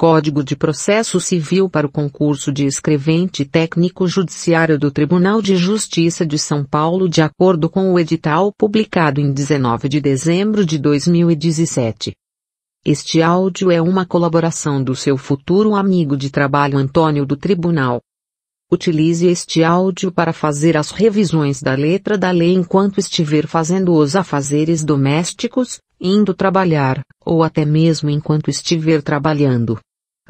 Código de Processo Civil para o concurso de escrevente técnico judiciário do Tribunal de Justiça de São Paulo de acordo com o edital publicado em 19 de dezembro de 2017. Este áudio é uma colaboração do seu futuro amigo de trabalho Antônio do Tribunal. Utilize este áudio para fazer as revisões da letra da lei enquanto estiver fazendo os afazeres domésticos, indo trabalhar, ou até mesmo enquanto estiver trabalhando.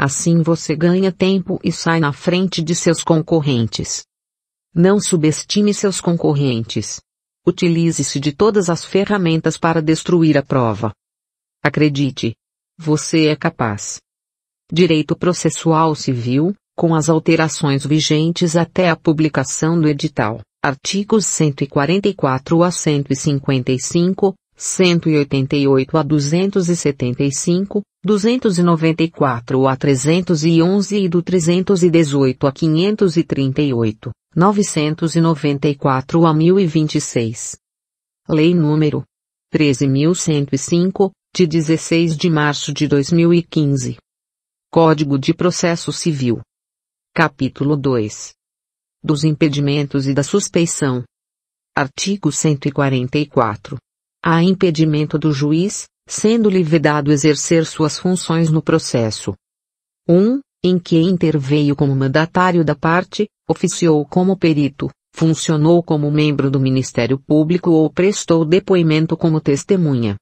Assim você ganha tempo e sai na frente de seus concorrentes. Não subestime seus concorrentes. Utilize-se de todas as ferramentas para destruir a prova. Acredite. Você é capaz. Direito Processual Civil, com as alterações vigentes até a publicação do edital, artigos 144 a 155, 188 a 275, 294 a 311 e do 318 a 538, 994 a 1026. Lei número 13105, de 16 de março de 2015. Código de Processo Civil. Capítulo 2. Dos impedimentos e da suspeição. Artigo 144. Há impedimento do juiz, sendo-lhe vedado exercer suas funções no processo. 1. Um, em que interveio como mandatário da parte, oficiou como perito, funcionou como membro do Ministério Público ou prestou depoimento como testemunha.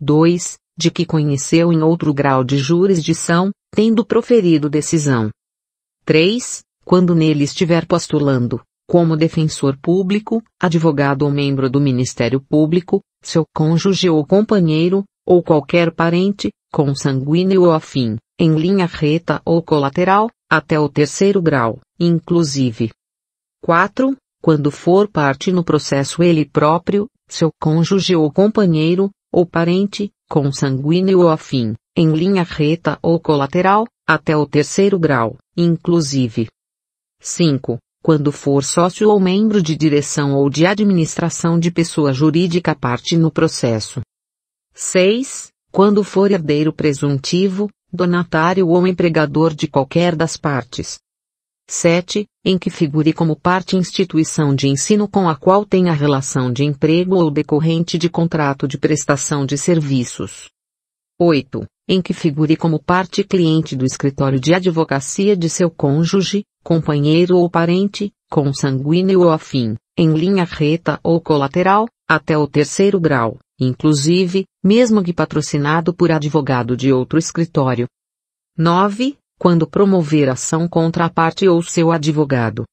2. De que conheceu em outro grau de jurisdição, tendo proferido decisão. 3. Quando nele estiver postulando, como defensor público, advogado ou membro do Ministério Público, seu cônjuge ou companheiro, ou qualquer parente, consanguíneo ou afim, em linha reta ou colateral, até o terceiro grau, inclusive. 4. Quando for parte no processo ele próprio, seu cônjuge ou companheiro, ou parente, consanguíneo ou afim, em linha reta ou colateral, até o terceiro grau, inclusive. 5 quando for sócio ou membro de direção ou de administração de pessoa jurídica parte no processo. 6. Quando for herdeiro presuntivo, donatário ou empregador de qualquer das partes. 7. Em que figure como parte instituição de ensino com a qual tenha relação de emprego ou decorrente de contrato de prestação de serviços. 8. Em que figure como parte cliente do escritório de advocacia de seu cônjuge, companheiro ou parente, consanguíneo ou afim, em linha reta ou colateral, até o terceiro grau, inclusive, mesmo que patrocinado por advogado de outro escritório. 9. Quando promover ação contra a parte ou seu advogado,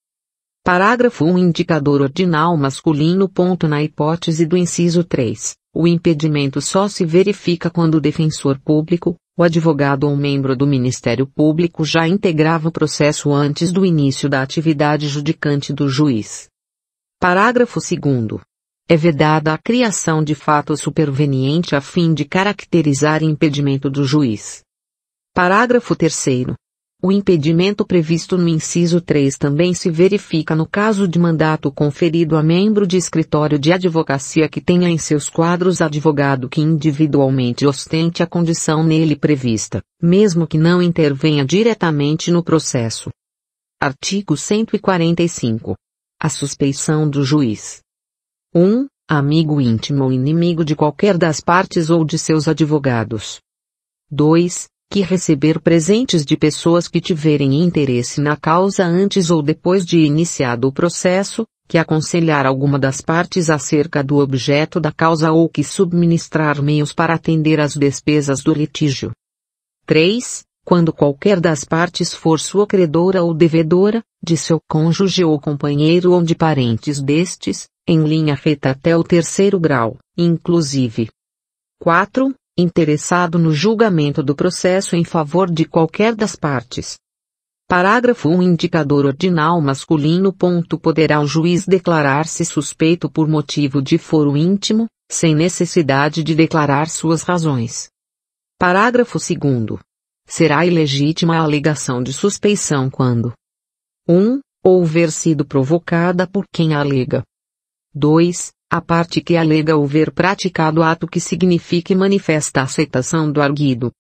Parágrafo 1 Indicador ordinal masculino. Ponto na hipótese do inciso 3, o impedimento só se verifica quando o defensor público, o advogado ou membro do Ministério Público já integrava o processo antes do início da atividade judicante do juiz. Parágrafo 2 é vedada a criação de fato superveniente a fim de caracterizar impedimento do juiz. Parágrafo 3 o impedimento previsto no inciso 3 também se verifica no caso de mandato conferido a membro de escritório de advocacia que tenha em seus quadros advogado que individualmente ostente a condição nele prevista, mesmo que não intervenha diretamente no processo. Artigo 145. A suspeição do juiz. 1. Amigo íntimo ou inimigo de qualquer das partes ou de seus advogados. 2 que receber presentes de pessoas que tiverem interesse na causa antes ou depois de iniciado o processo, que aconselhar alguma das partes acerca do objeto da causa ou que subministrar meios para atender às despesas do litígio. 3. Quando qualquer das partes for sua credora ou devedora, de seu cônjuge ou companheiro ou de parentes destes, em linha reta até o terceiro grau, inclusive. 4 interessado no julgamento do processo em favor de qualquer das partes. Parágrafo 1 Indicador ordinal masculino. Ponto, poderá o juiz declarar-se suspeito por motivo de foro íntimo, sem necessidade de declarar suas razões. Parágrafo 2. Será ilegítima a alegação de suspeição quando 1. houver sido provocada por quem a alega. 2. A parte que alega houver praticado ato que signifique manifesta aceitação do arguido.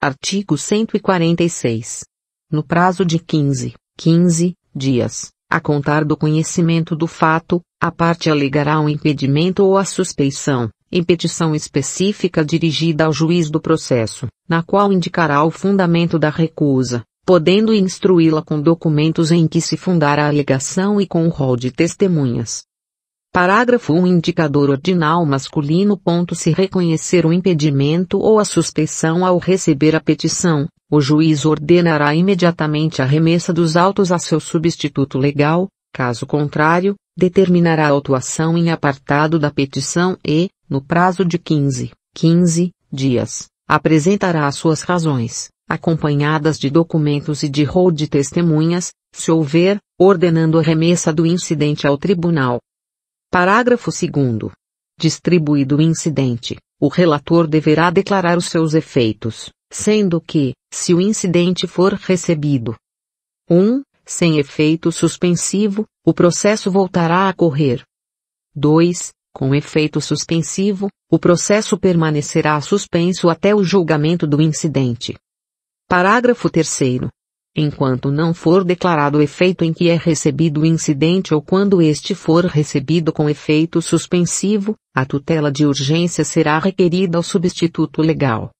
Artigo 146. No prazo de 15, 15 dias, a contar do conhecimento do fato, a parte alegará o impedimento ou a suspeição, em petição específica dirigida ao juiz do processo, na qual indicará o fundamento da recusa, podendo instruí-la com documentos em que se fundar a alegação e com o rol de testemunhas. Parágrafo 1 Indicador ordinal masculino. Se reconhecer o impedimento ou a suspeição ao receber a petição, o juiz ordenará imediatamente a remessa dos autos a seu substituto legal, caso contrário, determinará a autuação em apartado da petição e, no prazo de 15, 15 dias, apresentará as suas razões, acompanhadas de documentos e de rol de testemunhas, se houver, ordenando a remessa do incidente ao tribunal. Parágrafo 2. Distribuído o incidente, o relator deverá declarar os seus efeitos, sendo que, se o incidente for recebido 1. Um, sem efeito suspensivo, o processo voltará a correr. 2. Com efeito suspensivo, o processo permanecerá suspenso até o julgamento do incidente. Parágrafo 3 enquanto não for declarado o efeito em que é recebido o incidente ou quando este for recebido com efeito suspensivo, a tutela de urgência será requerida ao substituto legal.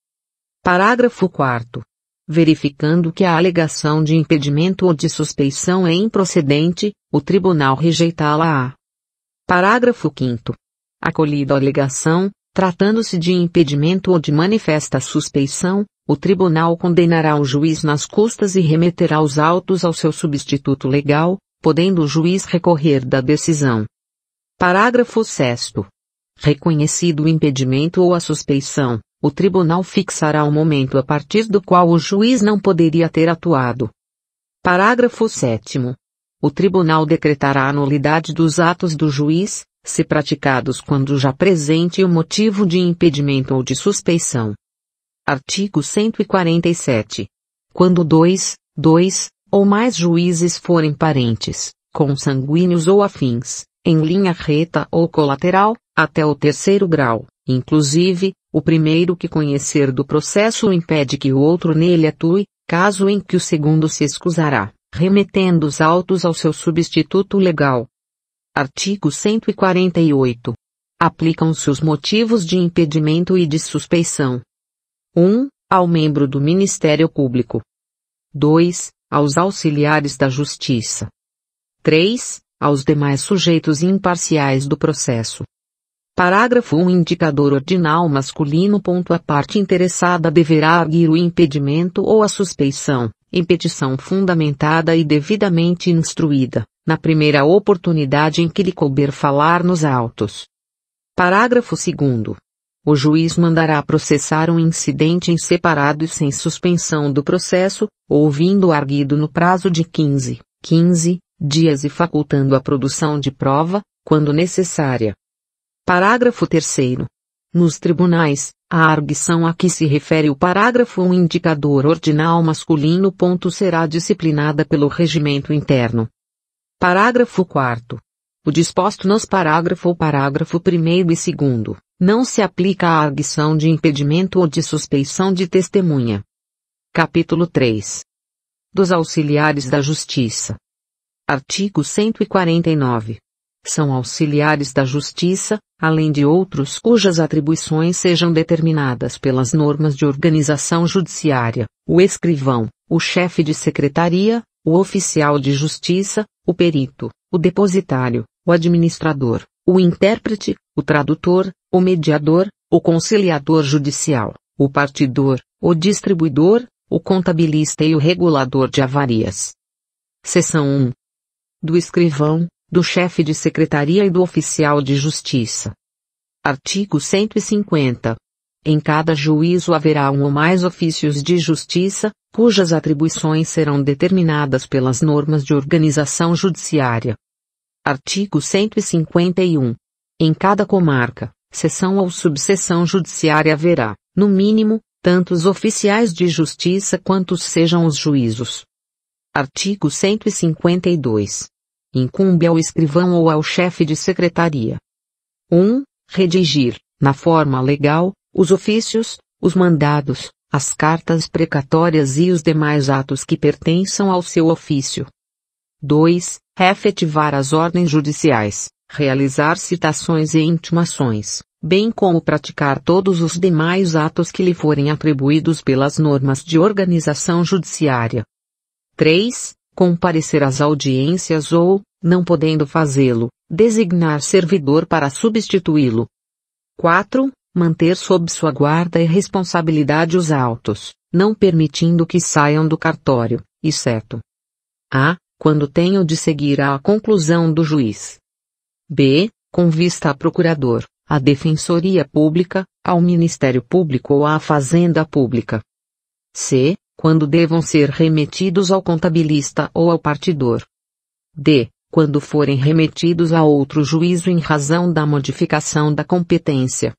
Parágrafo 4 verificando que a alegação de impedimento ou de suspeição é improcedente, o tribunal rejeitá-la. Parágrafo 5 Acolhida a alegação, tratando-se de impedimento ou de manifesta suspeição, o tribunal condenará o juiz nas custas e remeterá os autos ao seu substituto legal, podendo o juiz recorrer da decisão. Parágrafo 6. Reconhecido o impedimento ou a suspeição, o tribunal fixará o momento a partir do qual o juiz não poderia ter atuado. Parágrafo 7. O tribunal decretará a nulidade dos atos do juiz, se praticados quando já presente o motivo de impedimento ou de suspeição. Artigo 147. Quando dois, dois, ou mais juízes forem parentes, consanguíneos ou afins, em linha reta ou colateral, até o terceiro grau, inclusive, o primeiro que conhecer do processo impede que o outro nele atue, caso em que o segundo se excusará, remetendo os autos ao seu substituto legal. Artigo 148. Aplicam-se os motivos de impedimento e de suspeição, 1. Ao membro do Ministério Público. 2. Aos auxiliares da Justiça. 3. Aos demais sujeitos imparciais do processo. Parágrafo 1 Indicador ordinal masculino. A parte interessada deverá aguir o impedimento ou a suspeição, em petição fundamentada e devidamente instruída, na primeira oportunidade em que lhe couber falar nos autos. Parágrafo 2 o juiz mandará processar um incidente em separado e sem suspensão do processo, ouvindo o arguido no prazo de 15, 15 dias e facultando a produção de prova, quando necessária. Parágrafo 3 Nos tribunais, a arguição a que se refere o parágrafo 1 indicador ordinal masculino. Ponto será disciplinada pelo regimento interno. Parágrafo 4 o disposto nos parágrafo ou parágrafo 1 e 2 não se aplica à arguição de impedimento ou de suspeição de testemunha. Capítulo 3. Dos auxiliares da justiça. Artigo 149. São auxiliares da justiça, além de outros cujas atribuições sejam determinadas pelas normas de organização judiciária, o escrivão, o chefe de secretaria, o oficial de justiça, o perito, o depositário, o administrador, o intérprete, o tradutor, o mediador, o conciliador judicial, o partidor, o distribuidor, o contabilista e o regulador de avarias. Seção 1. Do escrivão, do chefe de secretaria e do oficial de justiça. Artigo 150. Em cada juízo haverá um ou mais ofícios de justiça, cujas atribuições serão determinadas pelas normas de organização judiciária, Artigo 151. Em cada comarca, seção ou subseção judiciária haverá, no mínimo, tantos oficiais de justiça quantos sejam os juízos. Artigo 152. Incumbe ao escrivão ou ao chefe de secretaria. 1. Redigir, na forma legal, os ofícios, os mandados, as cartas precatórias e os demais atos que pertençam ao seu ofício. 2. refetivar as ordens judiciais, realizar citações e intimações, bem como praticar todos os demais atos que lhe forem atribuídos pelas normas de organização judiciária. 3. Comparecer às audiências ou, não podendo fazê-lo, designar servidor para substituí-lo. 4. Manter sob sua guarda e responsabilidade os autos, não permitindo que saiam do cartório, exceto a quando tenho de seguir à conclusão do juiz. B. Com vista a procurador, à Defensoria Pública, ao Ministério Público ou à Fazenda Pública. C. Quando devam ser remetidos ao contabilista ou ao partidor. D. Quando forem remetidos a outro juízo em razão da modificação da competência.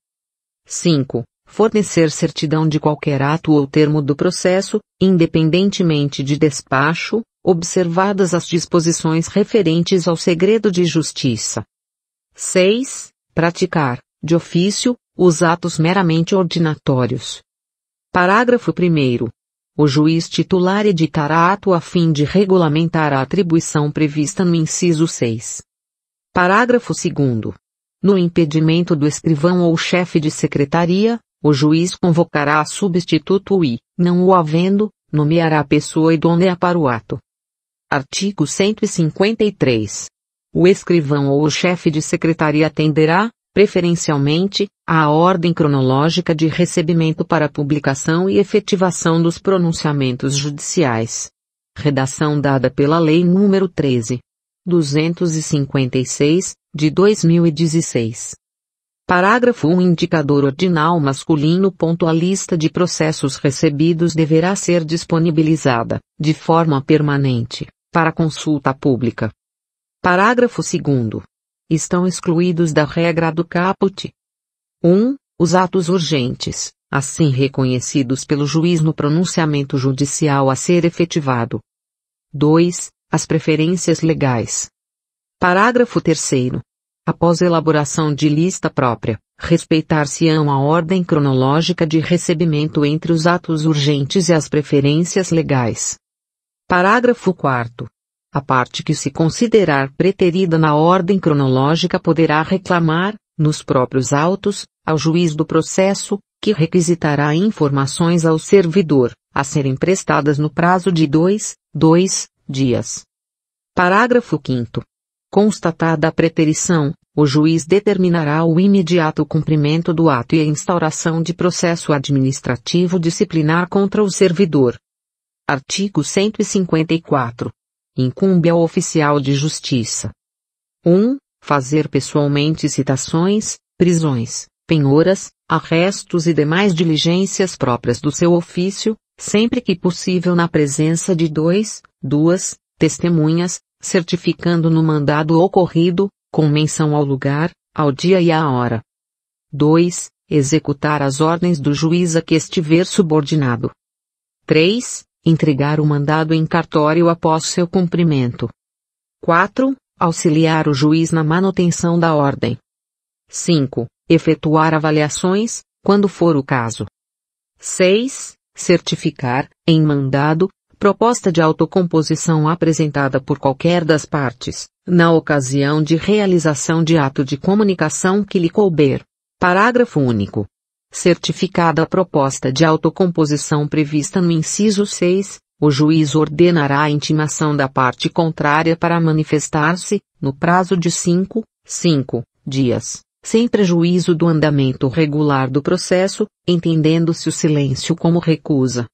5. Fornecer certidão de qualquer ato ou termo do processo, independentemente de despacho, observadas as disposições referentes ao segredo de justiça. 6. Praticar, de ofício, os atos meramente ordinatórios. Parágrafo 1. O juiz titular editará ato a fim de regulamentar a atribuição prevista no inciso 6. Parágrafo 2. No impedimento do escrivão ou chefe de secretaria, o juiz convocará a substituto e, não o havendo, nomeará a pessoa idônea para o ato. Artigo 153. O escrivão ou o chefe de secretaria atenderá, preferencialmente, à ordem cronológica de recebimento para publicação e efetivação dos pronunciamentos judiciais. Redação dada pela Lei nº 13. 256, de 2016. Parágrafo 1 Indicador ordinal masculino. A lista de processos recebidos deverá ser disponibilizada, de forma permanente, para consulta pública. Parágrafo 2. Estão excluídos da regra do caput. 1. Os atos urgentes, assim reconhecidos pelo juiz no pronunciamento judicial a ser efetivado. 2. As preferências legais. Parágrafo 3. Após elaboração de lista própria, respeitar-se-ão a ordem cronológica de recebimento entre os atos urgentes e as preferências legais. Parágrafo 4 A parte que se considerar preterida na ordem cronológica poderá reclamar, nos próprios autos, ao juiz do processo, que requisitará informações ao servidor, a serem prestadas no prazo de dois, dois dias. Parágrafo 5 Constatada a preterição, o juiz determinará o imediato cumprimento do ato e a instauração de processo administrativo disciplinar contra o servidor, Artigo 154. Incumbe ao oficial de justiça. 1. Fazer pessoalmente citações, prisões, penhoras, arrestos e demais diligências próprias do seu ofício, sempre que possível na presença de dois, duas, testemunhas, certificando no mandado ocorrido, com menção ao lugar, ao dia e à hora. 2. Executar as ordens do juiz a que estiver subordinado. 3. Entregar o mandado em cartório após seu cumprimento. 4. Auxiliar o juiz na manutenção da ordem. 5. Efetuar avaliações, quando for o caso. 6. Certificar, em mandado, proposta de autocomposição apresentada por qualquer das partes, na ocasião de realização de ato de comunicação que lhe couber. Parágrafo único. Certificada a proposta de autocomposição prevista no inciso 6, o juiz ordenará a intimação da parte contrária para manifestar-se, no prazo de 5, 5 dias, sem prejuízo do andamento regular do processo, entendendo-se o silêncio como recusa.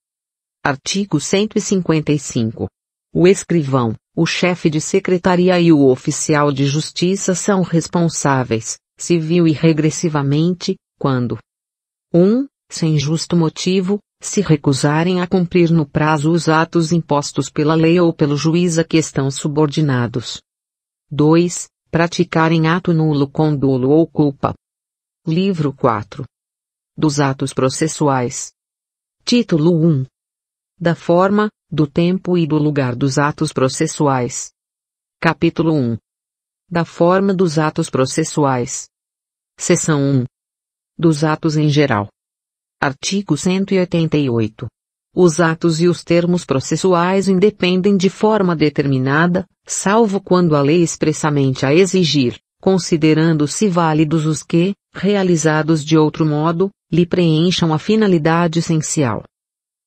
Artigo 155. O escrivão, o chefe de secretaria e o oficial de justiça são responsáveis, civil e regressivamente, quando, 1. Sem justo motivo, se recusarem a cumprir no prazo os atos impostos pela lei ou pelo juiz a que estão subordinados. 2. Praticarem ato nulo com dolo ou culpa. Livro 4. Dos atos processuais. Título 1. Da forma, do tempo e do lugar dos atos processuais. Capítulo 1. Da forma dos atos processuais. Seção 1 dos atos em geral. Artigo 188. Os atos e os termos processuais independem de forma determinada, salvo quando a lei expressamente a exigir, considerando-se válidos os que, realizados de outro modo, lhe preencham a finalidade essencial.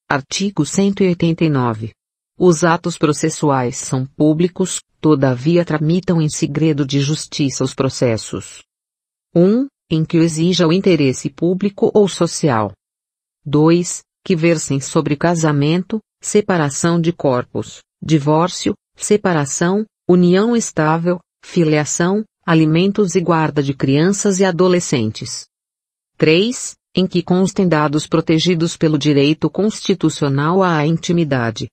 Artigo 189. Os atos processuais são públicos, todavia tramitam em segredo de justiça os processos. 1 em que o exija o interesse público ou social. 2. Que versem sobre casamento, separação de corpos, divórcio, separação, união estável, filiação, alimentos e guarda de crianças e adolescentes. 3. Em que constem dados protegidos pelo direito constitucional à intimidade.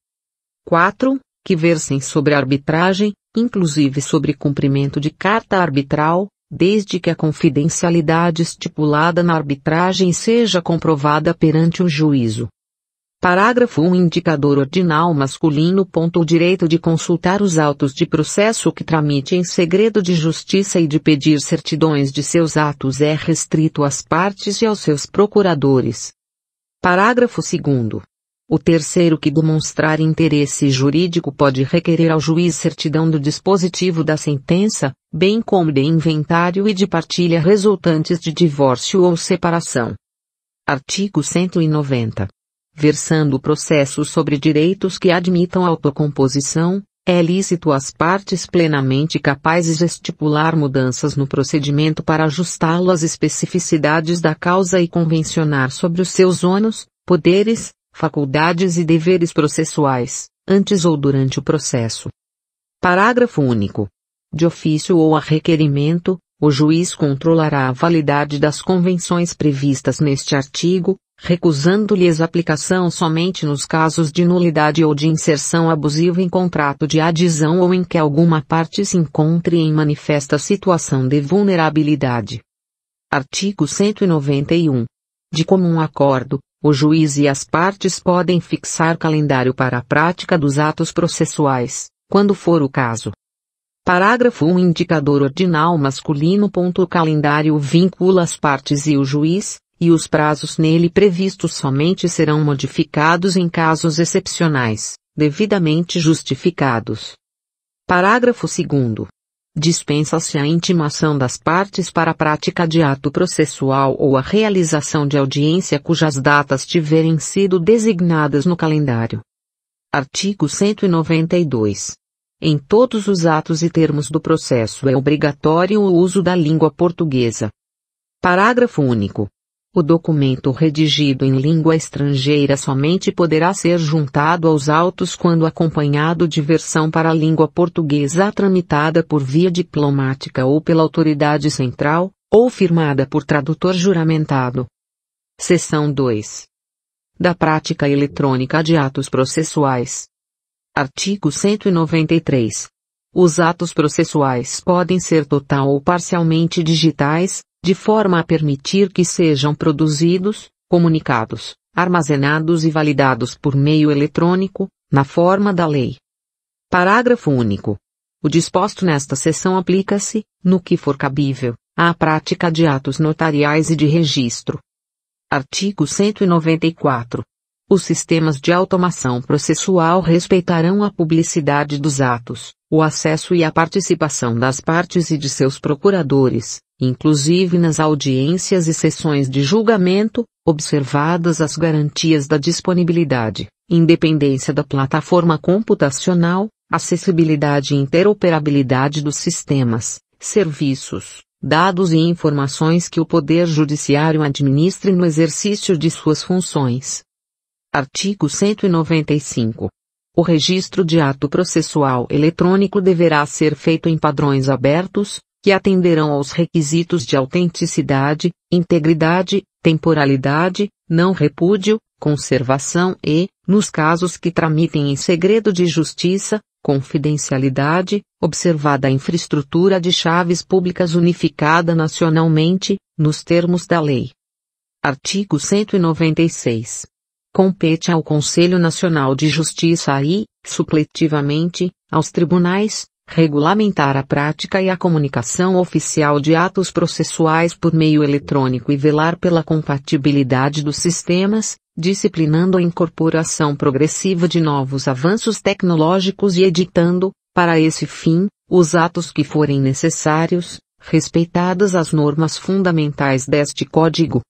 4. Que versem sobre arbitragem, inclusive sobre cumprimento de carta arbitral, desde que a confidencialidade estipulada na arbitragem seja comprovada perante o juízo. Parágrafo 1 Indicador ordinal masculino. o direito de consultar os autos de processo que tramite em segredo de justiça e de pedir certidões de seus atos é restrito às partes e aos seus procuradores. Parágrafo 2 o terceiro que demonstrar interesse jurídico pode requerer ao juiz certidão do dispositivo da sentença, bem como de inventário e de partilha resultantes de divórcio ou separação. Artigo 190. Versando o processo sobre direitos que admitam autocomposição, é lícito às partes plenamente capazes estipular mudanças no procedimento para ajustá-lo às especificidades da causa e convencionar sobre os seus ônus, poderes, faculdades e deveres processuais, antes ou durante o processo. Parágrafo único. De ofício ou a requerimento, o juiz controlará a validade das convenções previstas neste artigo, recusando-lhes aplicação somente nos casos de nulidade ou de inserção abusiva em contrato de adesão ou em que alguma parte se encontre em manifesta situação de vulnerabilidade. Artigo 191. De comum acordo, o juiz e as partes podem fixar calendário para a prática dos atos processuais, quando for o caso. Parágrafo 1 Indicador ordinal masculino. O calendário vincula as partes e o juiz, e os prazos nele previstos somente serão modificados em casos excepcionais, devidamente justificados. Parágrafo 2 dispensa-se a intimação das partes para a prática de ato processual ou a realização de audiência cujas datas tiverem sido designadas no calendário. Artigo 192. Em todos os atos e termos do processo é obrigatório o uso da língua portuguesa. Parágrafo único. O documento redigido em língua estrangeira somente poderá ser juntado aos autos quando acompanhado de versão para a língua portuguesa tramitada por via diplomática ou pela autoridade central, ou firmada por tradutor juramentado. Seção 2. Da prática eletrônica de atos processuais. Artigo 193. Os atos processuais podem ser total ou parcialmente digitais, de forma a permitir que sejam produzidos, comunicados, armazenados e validados por meio eletrônico, na forma da lei. Parágrafo único. O disposto nesta seção aplica-se, no que for cabível, à prática de atos notariais e de registro. Artigo 194. Os sistemas de automação processual respeitarão a publicidade dos atos, o acesso e a participação das partes e de seus procuradores, inclusive nas audiências e sessões de julgamento, observadas as garantias da disponibilidade, independência da plataforma computacional, acessibilidade e interoperabilidade dos sistemas, serviços, dados e informações que o Poder Judiciário administre no exercício de suas funções. Artigo 195. O registro de ato processual eletrônico deverá ser feito em padrões abertos, que atenderão aos requisitos de autenticidade, integridade, temporalidade, não repúdio, conservação e, nos casos que tramitem em segredo de justiça, confidencialidade, observada a infraestrutura de chaves públicas unificada nacionalmente, nos termos da lei. Artigo 196 compete ao Conselho Nacional de Justiça e, supletivamente, aos tribunais, regulamentar a prática e a comunicação oficial de atos processuais por meio eletrônico e velar pela compatibilidade dos sistemas, disciplinando a incorporação progressiva de novos avanços tecnológicos e editando, para esse fim, os atos que forem necessários, respeitadas as normas fundamentais deste Código.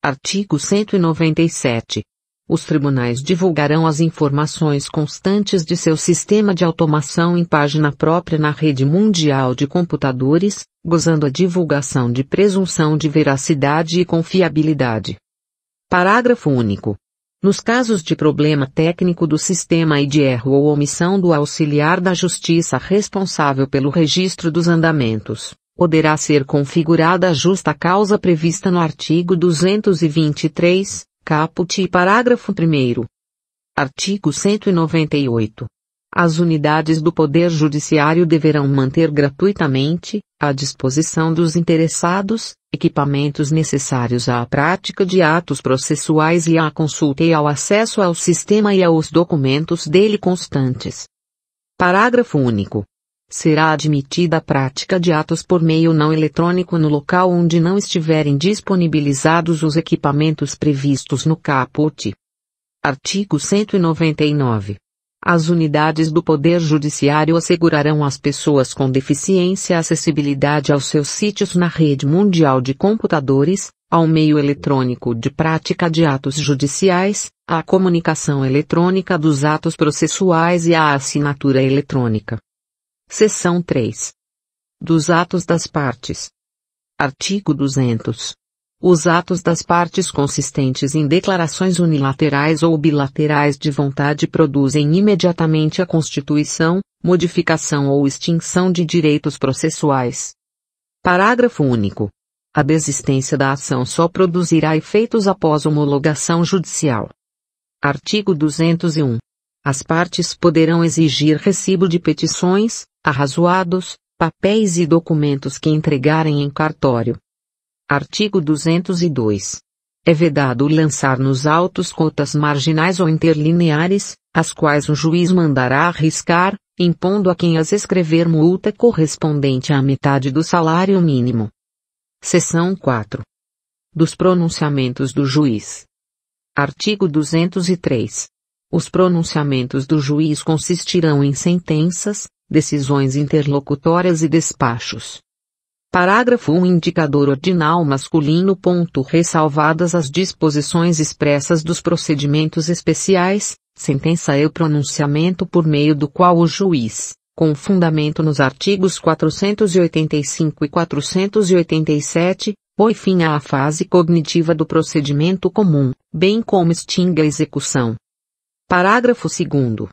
Artigo 197. Os tribunais divulgarão as informações constantes de seu sistema de automação em página própria na rede mundial de computadores, gozando a divulgação de presunção de veracidade e confiabilidade. Parágrafo único. Nos casos de problema técnico do sistema e de erro ou omissão do auxiliar da justiça responsável pelo registro dos andamentos, poderá ser configurada a justa causa prevista no artigo 223, Caput e parágrafo 1. Artigo 198. As unidades do Poder Judiciário deverão manter gratuitamente, à disposição dos interessados, equipamentos necessários à prática de atos processuais e à consulta e ao acesso ao sistema e aos documentos dele constantes. Parágrafo único será admitida a prática de atos por meio não eletrônico no local onde não estiverem disponibilizados os equipamentos previstos no caput. Artigo 199. As unidades do Poder Judiciário assegurarão às pessoas com deficiência acessibilidade aos seus sítios na rede mundial de computadores, ao meio eletrônico de prática de atos judiciais, à comunicação eletrônica dos atos processuais e à assinatura eletrônica. Seção 3. Dos atos das partes. Artigo 200. Os atos das partes consistentes em declarações unilaterais ou bilaterais de vontade produzem imediatamente a constituição, modificação ou extinção de direitos processuais. Parágrafo único. A desistência da ação só produzirá efeitos após homologação judicial. Artigo 201. As partes poderão exigir recibo de petições, arrazoados, papéis e documentos que entregarem em cartório. Artigo 202. É vedado lançar nos autos cotas marginais ou interlineares, as quais o juiz mandará arriscar, impondo a quem as escrever multa correspondente à metade do salário mínimo. Seção 4. Dos pronunciamentos do juiz. Artigo 203. Os pronunciamentos do juiz consistirão em sentenças, decisões interlocutórias e despachos. Parágrafo 1 Indicador ordinal masculino. Ponto, ressalvadas as disposições expressas dos procedimentos especiais, sentença e o pronunciamento por meio do qual o juiz, com fundamento nos artigos 485 e 487, põe fim à fase cognitiva do procedimento comum, bem como extingue a execução. Parágrafo 2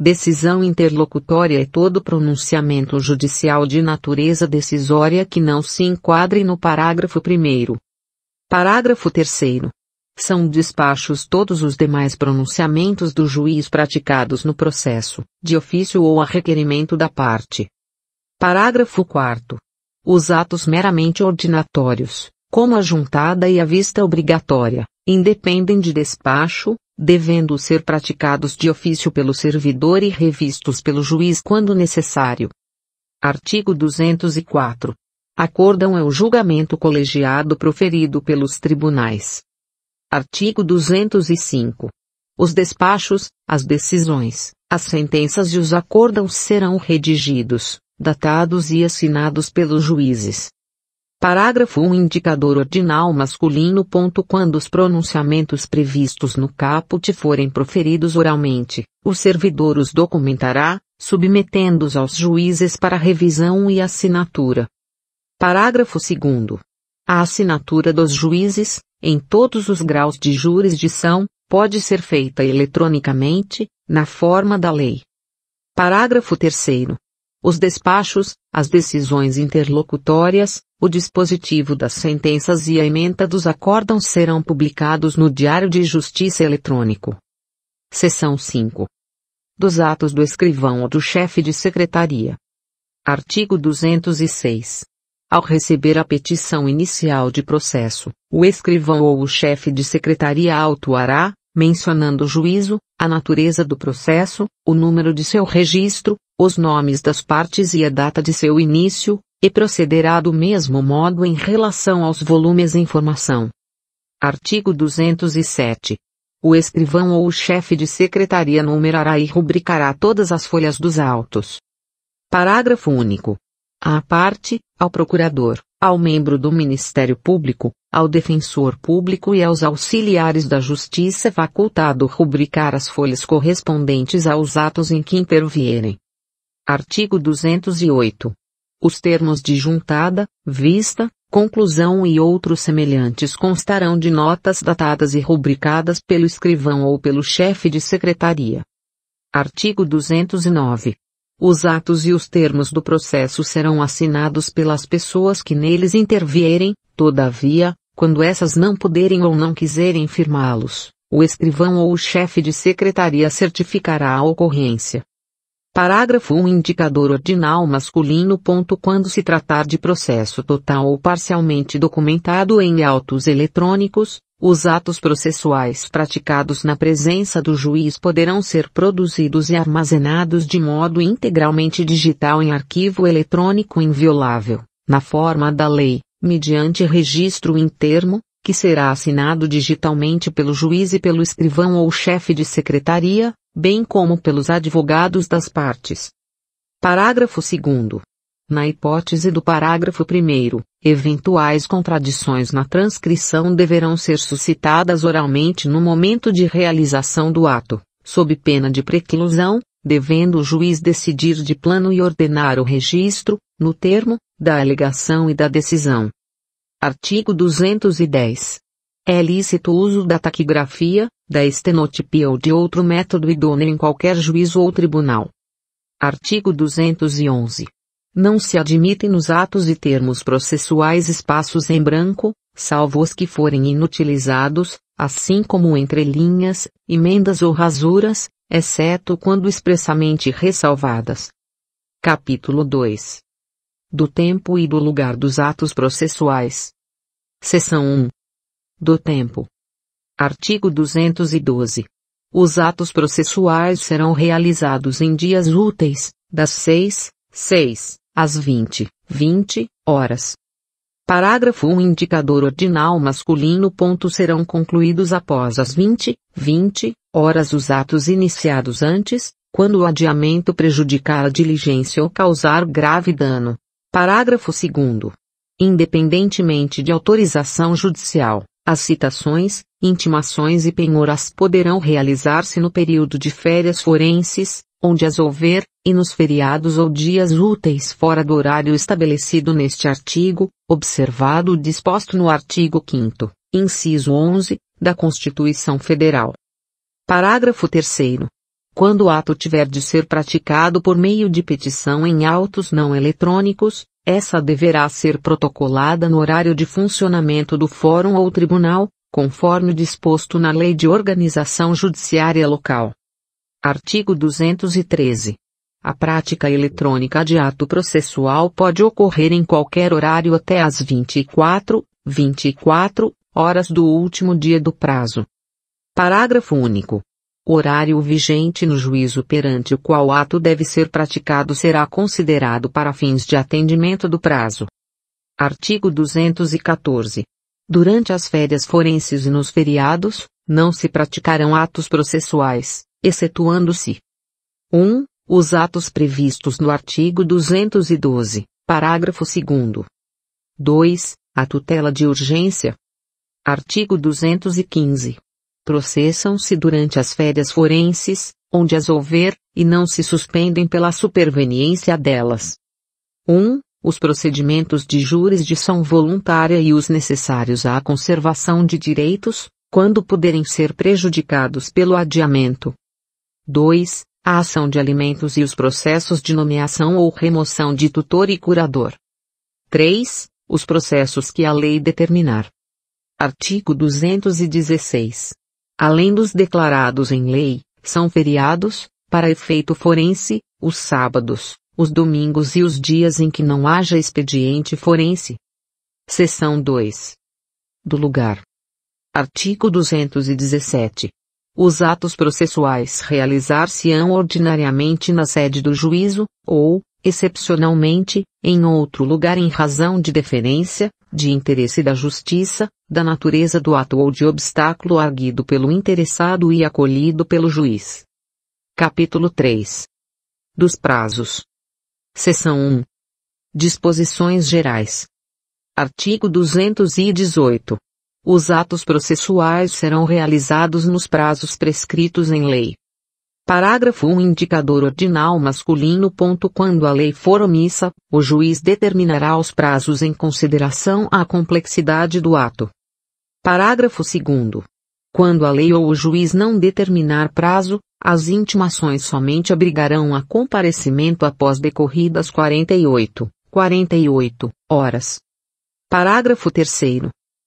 Decisão interlocutória é todo pronunciamento judicial de natureza decisória que não se enquadre no parágrafo 1. Parágrafo 3. São despachos todos os demais pronunciamentos do juiz praticados no processo, de ofício ou a requerimento da parte. Parágrafo 4. Os atos meramente ordinatórios, como a juntada e a vista obrigatória, independem de despacho, devendo ser praticados de ofício pelo servidor e revistos pelo juiz quando necessário. Artigo 204. Acordam é o julgamento colegiado proferido pelos tribunais. Artigo 205. Os despachos, as decisões, as sentenças e os acordos serão redigidos, datados e assinados pelos juízes, Parágrafo 1 Indicador ordinal masculino. Ponto, quando os pronunciamentos previstos no caput forem proferidos oralmente, o servidor os documentará, submetendo-os aos juízes para revisão e assinatura. Parágrafo 2. A assinatura dos juízes, em todos os graus de jurisdição, pode ser feita eletronicamente, na forma da lei. Parágrafo 3. Os despachos, as decisões interlocutórias, o dispositivo das sentenças e a emenda dos acórdãos serão publicados no Diário de Justiça Eletrônico. Seção 5. Dos atos do escrivão ou do chefe de secretaria. Artigo 206. Ao receber a petição inicial de processo, o escrivão ou o chefe de secretaria autuará, mencionando o juízo, a natureza do processo, o número de seu registro, os nomes das partes e a data de seu início, e procederá do mesmo modo em relação aos volumes em formação. Artigo 207. O escrivão ou o chefe de secretaria numerará e rubricará todas as folhas dos autos. Parágrafo único. À parte, ao procurador, ao membro do Ministério Público, ao defensor público e aos auxiliares da Justiça facultado rubricar as folhas correspondentes aos atos em que intervierem. Artigo 208. Os termos de juntada, vista, conclusão e outros semelhantes constarão de notas datadas e rubricadas pelo escrivão ou pelo chefe de secretaria. Artigo 209. Os atos e os termos do processo serão assinados pelas pessoas que neles intervierem, todavia, quando essas não puderem ou não quiserem firmá-los, o escrivão ou o chefe de secretaria certificará a ocorrência, Parágrafo 1 Indicador ordinal masculino. Quando se tratar de processo total ou parcialmente documentado em autos eletrônicos, os atos processuais praticados na presença do juiz poderão ser produzidos e armazenados de modo integralmente digital em arquivo eletrônico inviolável, na forma da lei, mediante registro em termo, que será assinado digitalmente pelo juiz e pelo escrivão ou chefe de secretaria, bem como pelos advogados das partes. Parágrafo 2. Na hipótese do parágrafo 1, eventuais contradições na transcrição deverão ser suscitadas oralmente no momento de realização do ato, sob pena de preclusão, devendo o juiz decidir de plano e ordenar o registro, no termo, da alegação e da decisão. Artigo 210. É lícito o uso da taquigrafia, da estenotipia ou de outro método idôneo em qualquer juízo ou tribunal. Artigo 211. Não se admitem nos atos e termos processuais espaços em branco, salvo os que forem inutilizados, assim como entrelinhas, emendas ou rasuras, exceto quando expressamente ressalvadas. Capítulo 2. Do tempo e do lugar dos atos processuais. Seção 1 do tempo. Artigo 212. Os atos processuais serão realizados em dias úteis, das 6, 6, às 20, 20 horas. Parágrafo 1 Indicador ordinal masculino. Ponto serão concluídos após as 20, 20 horas os atos iniciados antes, quando o adiamento prejudicar a diligência ou causar grave dano. Parágrafo 2 Independentemente de autorização judicial, as citações, intimações e penhoras poderão realizar-se no período de férias forenses, onde as houver, e nos feriados ou dias úteis fora do horário estabelecido neste artigo, observado o disposto no artigo 5 inciso 11, da Constituição Federal. Parágrafo 3 Quando o ato tiver de ser praticado por meio de petição em autos não eletrônicos, essa deverá ser protocolada no horário de funcionamento do fórum ou tribunal, conforme disposto na Lei de Organização Judiciária Local. Artigo 213. A prática eletrônica de ato processual pode ocorrer em qualquer horário até às 24, 24 horas do último dia do prazo. Parágrafo único horário vigente no juízo perante o qual ato deve ser praticado será considerado para fins de atendimento do prazo. Artigo 214. Durante as férias forenses e nos feriados, não se praticarão atos processuais, excetuando-se 1. Os atos previstos no artigo 212, parágrafo 2. 2. A tutela de urgência. Artigo 215 processam-se durante as férias forenses, onde as houver, e não se suspendem pela superveniência delas. 1. Os procedimentos de jurisdição voluntária e os necessários à conservação de direitos, quando puderem ser prejudicados pelo adiamento. 2. A ação de alimentos e os processos de nomeação ou remoção de tutor e curador. 3. Os processos que a lei determinar. Artigo 216. Além dos declarados em lei, são feriados, para efeito forense, os sábados, os domingos e os dias em que não haja expediente forense. Seção 2. Do lugar. Artigo 217. Os atos processuais realizar-se-ão ordinariamente na sede do juízo, ou, excepcionalmente, em outro lugar em razão de deferência, de interesse da justiça, da natureza do ato ou de obstáculo arguido pelo interessado e acolhido pelo juiz. Capítulo 3. Dos prazos. Seção 1. Disposições gerais. Artigo 218. Os atos processuais serão realizados nos prazos prescritos em lei. Parágrafo 1 Indicador ordinal masculino. Ponto, quando a lei for omissa, o juiz determinará os prazos em consideração à complexidade do ato. Parágrafo 2 Quando a lei ou o juiz não determinar prazo, as intimações somente abrigarão a comparecimento após decorridas 48, 48 horas. Parágrafo 3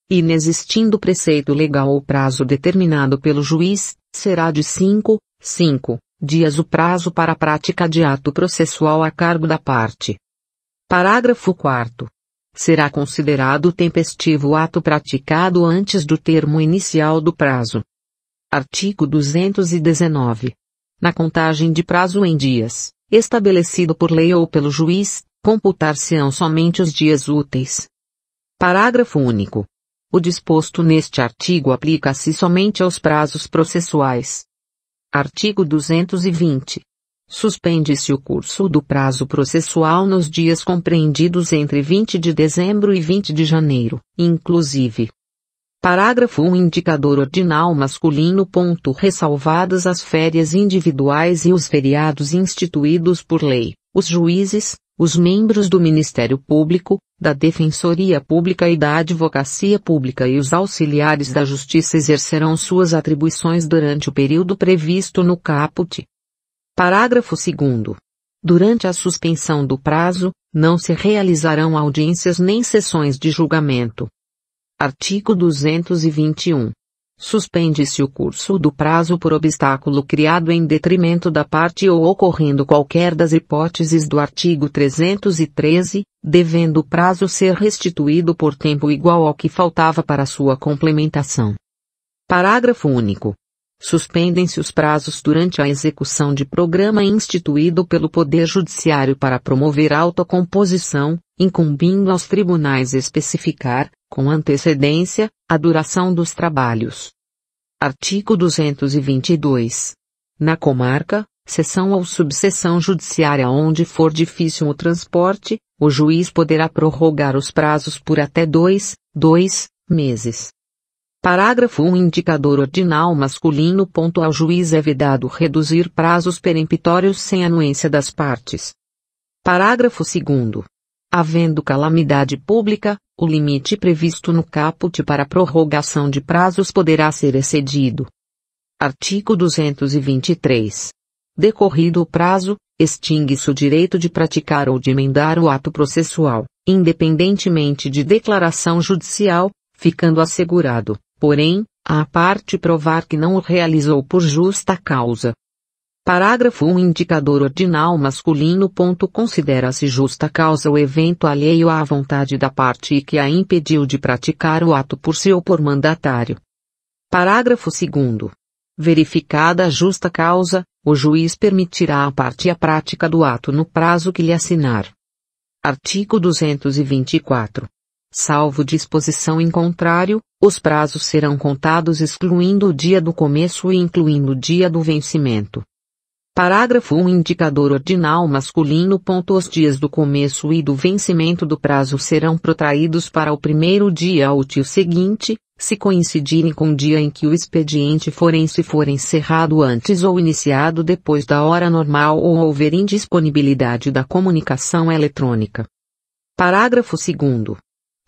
Inexistindo preceito legal ou prazo determinado pelo juiz, será de 5 5. Dias o prazo para a prática de ato processual a cargo da parte. Parágrafo 4. Será considerado tempestivo o ato praticado antes do termo inicial do prazo. Artigo 219. Na contagem de prazo em dias, estabelecido por lei ou pelo juiz, computar-se-ão somente os dias úteis. Parágrafo único. O disposto neste artigo aplica-se somente aos prazos processuais, Artigo 220. Suspende-se o curso do prazo processual nos dias compreendidos entre 20 de dezembro e 20 de janeiro, inclusive. Parágrafo 1 Indicador ordinal masculino. Ponto, ressalvadas as férias individuais e os feriados instituídos por lei, os juízes, os membros do Ministério Público, da Defensoria Pública e da Advocacia Pública e os auxiliares da Justiça exercerão suas atribuições durante o período previsto no caput. Parágrafo 2. Durante a suspensão do prazo, não se realizarão audiências nem sessões de julgamento. Artigo 221. Suspende-se o curso do prazo por obstáculo criado em detrimento da parte ou ocorrendo qualquer das hipóteses do artigo 313, devendo o prazo ser restituído por tempo igual ao que faltava para sua complementação. Parágrafo único. Suspendem-se os prazos durante a execução de programa instituído pelo Poder Judiciário para promover autocomposição, incumbindo aos tribunais especificar, com antecedência, a duração dos trabalhos. Artigo 222. Na comarca, seção ou subseção judiciária onde for difícil o transporte, o juiz poderá prorrogar os prazos por até dois, dois meses. Parágrafo 1 Indicador ordinal masculino. Ponto ao juiz é vedado reduzir prazos peremptórios sem anuência das partes. Parágrafo 2 Havendo calamidade pública, o limite previsto no caput para prorrogação de prazos poderá ser excedido. Artigo 223. Decorrido o prazo, extingue-se o direito de praticar ou de emendar o ato processual, independentemente de declaração judicial, ficando assegurado, porém, a parte provar que não o realizou por justa causa, Parágrafo 1 Indicador ordinal masculino. Considera-se justa causa o evento alheio à vontade da parte e que a impediu de praticar o ato por si ou por mandatário. Parágrafo 2 Verificada a justa causa, o juiz permitirá à parte a prática do ato no prazo que lhe assinar. Artigo 224. Salvo disposição em contrário, os prazos serão contados excluindo o dia do começo e incluindo o dia do vencimento. Parágrafo 1 Indicador ordinal masculino. Ponto, os dias do começo e do vencimento do prazo serão protraídos para o primeiro dia útil seguinte, se coincidirem com o dia em que o expediente forense for encerrado antes ou iniciado depois da hora normal ou houver indisponibilidade da comunicação eletrônica. Parágrafo 2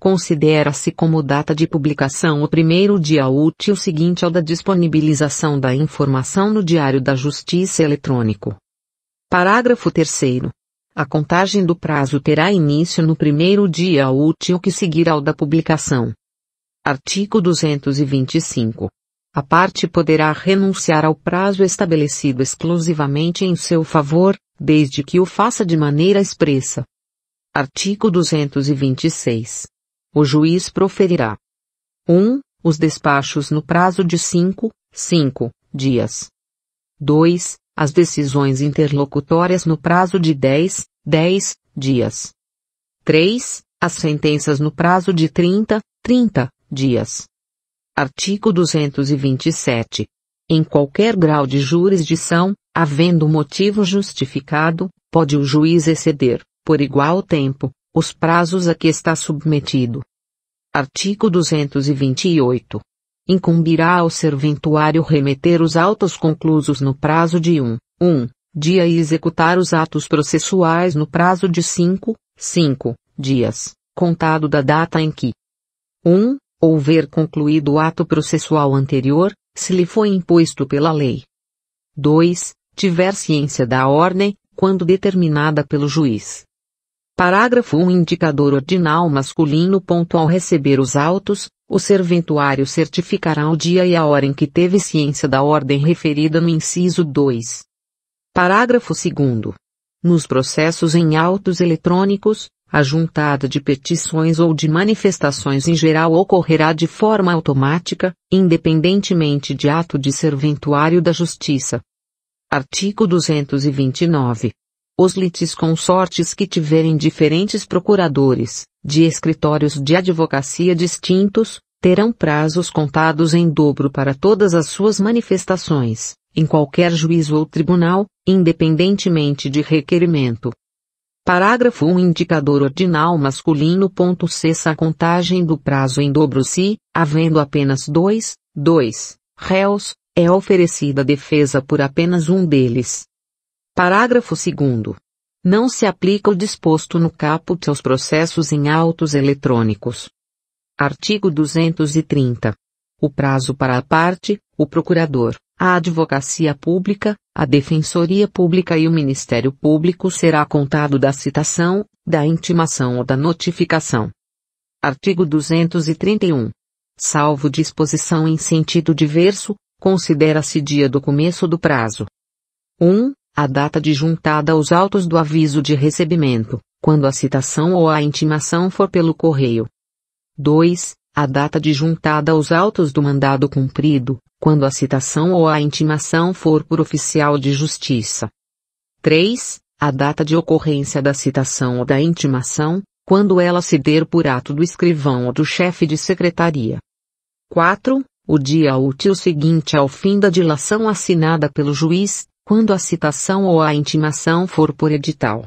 Considera-se como data de publicação o primeiro dia útil seguinte ao da disponibilização da informação no Diário da Justiça Eletrônico. Parágrafo 3. A contagem do prazo terá início no primeiro dia útil que seguirá ao da publicação. Artigo 225. A parte poderá renunciar ao prazo estabelecido exclusivamente em seu favor, desde que o faça de maneira expressa. Artigo 226. O juiz proferirá 1. Um, os despachos no prazo de 5, 5 dias. 2. As decisões interlocutórias no prazo de 10, 10 dias. 3. As sentenças no prazo de 30, 30 dias. Artigo 227. Em qualquer grau de jurisdição, havendo motivo justificado, pode o juiz exceder, por igual tempo, os prazos a que está submetido. Artigo 228. Incumbirá ao serventuário remeter os autos conclusos no prazo de 1, 1 dia e executar os atos processuais no prazo de 5, 5 dias, contado da data em que 1. Houver concluído o ato processual anterior, se lhe foi imposto pela lei. 2. Tiver ciência da ordem, quando determinada pelo juiz. Parágrafo 1 Indicador ordinal masculino. Ponto ao receber os autos, o serventuário certificará o dia e a hora em que teve ciência da ordem referida no inciso 2. Parágrafo 2 Nos processos em autos eletrônicos, a juntada de petições ou de manifestações em geral ocorrerá de forma automática, independentemente de ato de serventuário da Justiça. Artigo 229. Os consortes que tiverem diferentes procuradores, de escritórios de advocacia distintos, terão prazos contados em dobro para todas as suas manifestações, em qualquer juízo ou tribunal, independentemente de requerimento. Parágrafo 1 Indicador ordinal masculino. Cessa a contagem do prazo em dobro se, havendo apenas dois, dois réus, é oferecida defesa por apenas um deles. Parágrafo 2 Não se aplica o disposto no caput aos processos em autos eletrônicos. Artigo 230. O prazo para a parte, o procurador, a advocacia pública, a defensoria pública e o Ministério Público será contado da citação, da intimação ou da notificação. Artigo 231. Salvo disposição em sentido diverso, considera-se dia do começo do prazo. 1 a data de juntada aos autos do aviso de recebimento, quando a citação ou a intimação for pelo correio. 2. A data de juntada aos autos do mandado cumprido, quando a citação ou a intimação for por oficial de justiça. 3. A data de ocorrência da citação ou da intimação, quando ela se der por ato do escrivão ou do chefe de secretaria. 4. O dia útil seguinte ao fim da dilação assinada pelo juiz, quando a citação ou a intimação for por edital.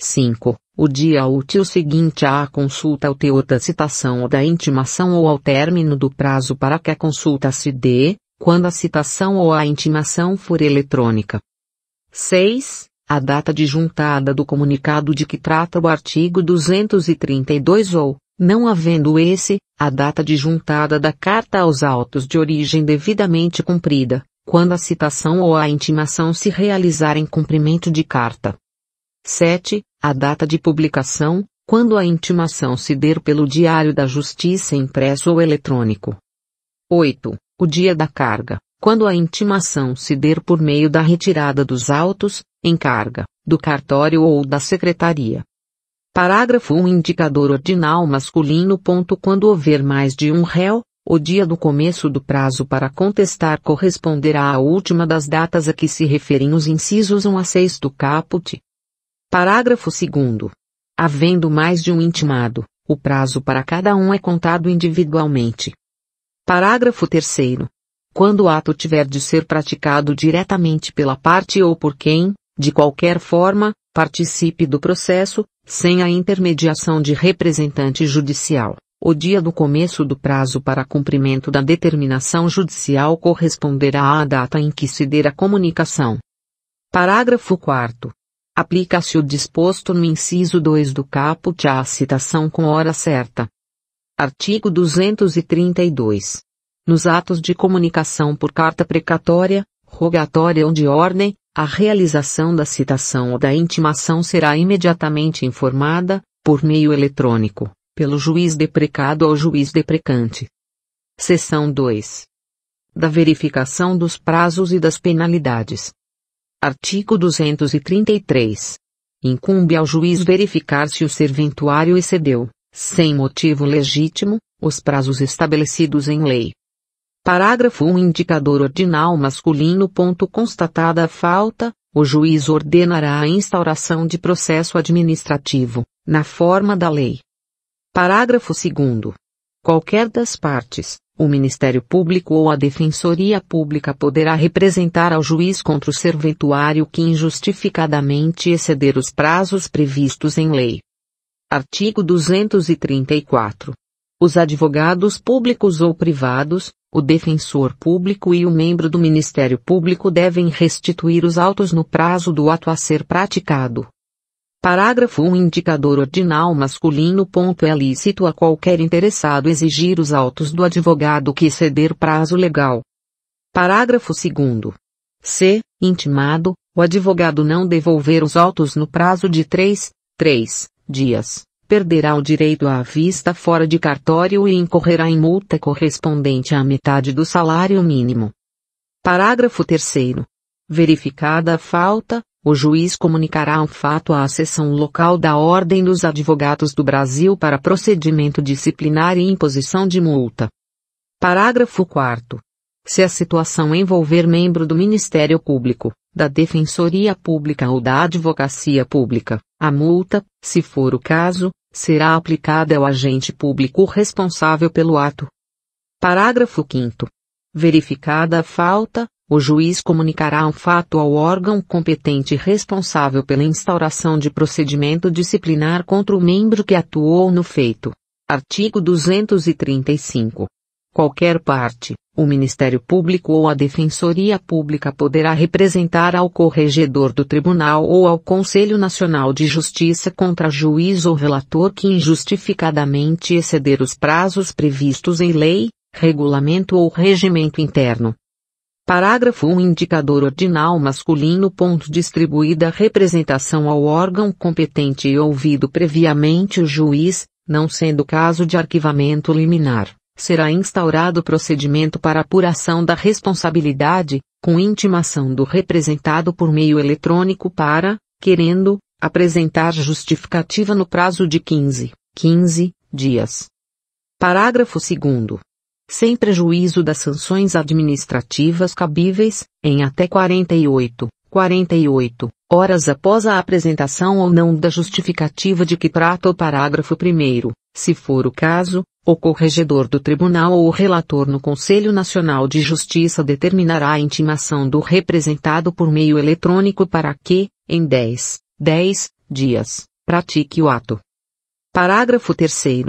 5. O dia útil seguinte à consulta ao teor da citação ou da intimação ou ao término do prazo para que a consulta se dê, quando a citação ou a intimação for eletrônica. 6. A data de juntada do comunicado de que trata o artigo 232 ou, não havendo esse, a data de juntada da carta aos autos de origem devidamente cumprida, quando a citação ou a intimação se realizar em cumprimento de carta. 7. A data de publicação, quando a intimação se der pelo Diário da Justiça impresso ou eletrônico. 8. O dia da carga, quando a intimação se der por meio da retirada dos autos, em carga, do cartório ou da secretaria. Parágrafo 1 Indicador ordinal masculino. Ponto, quando houver mais de um réu, o dia do começo do prazo para contestar corresponderá à última das datas a que se referem os incisos 1 a 6 do caput. Parágrafo 2. Havendo mais de um intimado, o prazo para cada um é contado individualmente. Parágrafo 3. Quando o ato tiver de ser praticado diretamente pela parte ou por quem, de qualquer forma, participe do processo, sem a intermediação de representante judicial o dia do começo do prazo para cumprimento da determinação judicial corresponderá à data em que se der a comunicação. Parágrafo 4. Aplica-se o disposto no inciso 2 do caput à citação com hora certa. Artigo 232. Nos atos de comunicação por carta precatória, rogatória ou de ordem, a realização da citação ou da intimação será imediatamente informada, por meio eletrônico pelo juiz deprecado ao juiz deprecante. Seção 2. Da verificação dos prazos e das penalidades. Artigo 233. Incumbe ao juiz verificar se o serventuário excedeu, sem motivo legítimo, os prazos estabelecidos em lei. Parágrafo 1 Indicador ordinal masculino. Ponto constatada a falta, o juiz ordenará a instauração de processo administrativo, na forma da lei Parágrafo 2. Qualquer das partes, o Ministério Público ou a Defensoria Pública poderá representar ao juiz contra o serventuário que injustificadamente exceder os prazos previstos em lei. Artigo 234. Os advogados públicos ou privados, o defensor público e o membro do Ministério Público devem restituir os autos no prazo do ato a ser praticado. Parágrafo 1 Indicador ordinal masculino. É lícito a qualquer interessado exigir os autos do advogado que exceder prazo legal. Parágrafo 2 C. Intimado, o advogado não devolver os autos no prazo de 3, 3 dias, perderá o direito à vista fora de cartório e incorrerá em multa correspondente à metade do salário mínimo. Parágrafo 3 Verificada a falta, o juiz comunicará o fato à seção local da Ordem dos Advogados do Brasil para procedimento disciplinar e imposição de multa. Parágrafo 4. Se a situação envolver membro do Ministério Público, da Defensoria Pública ou da Advocacia Pública, a multa, se for o caso, será aplicada ao agente público responsável pelo ato. Parágrafo 5. Verificada a falta, o juiz comunicará um fato ao órgão competente responsável pela instauração de procedimento disciplinar contra o membro que atuou no feito. Artigo 235. Qualquer parte, o Ministério Público ou a Defensoria Pública poderá representar ao corregedor do Tribunal ou ao Conselho Nacional de Justiça contra juiz ou relator que injustificadamente exceder os prazos previstos em lei, regulamento ou regimento interno Parágrafo 1 Indicador ordinal masculino. Ponto distribuída representação ao órgão competente e ouvido previamente o juiz, não sendo caso de arquivamento liminar, será instaurado procedimento para apuração da responsabilidade, com intimação do representado por meio eletrônico para, querendo, apresentar justificativa no prazo de 15, 15 dias. Parágrafo 2 sem prejuízo das sanções administrativas cabíveis, em até 48, 48 horas após a apresentação ou não da justificativa de que trata o parágrafo 1, se for o caso, o corregedor do tribunal ou o relator no Conselho Nacional de Justiça determinará a intimação do representado por meio eletrônico para que, em 10, 10 dias, pratique o ato. Parágrafo 3.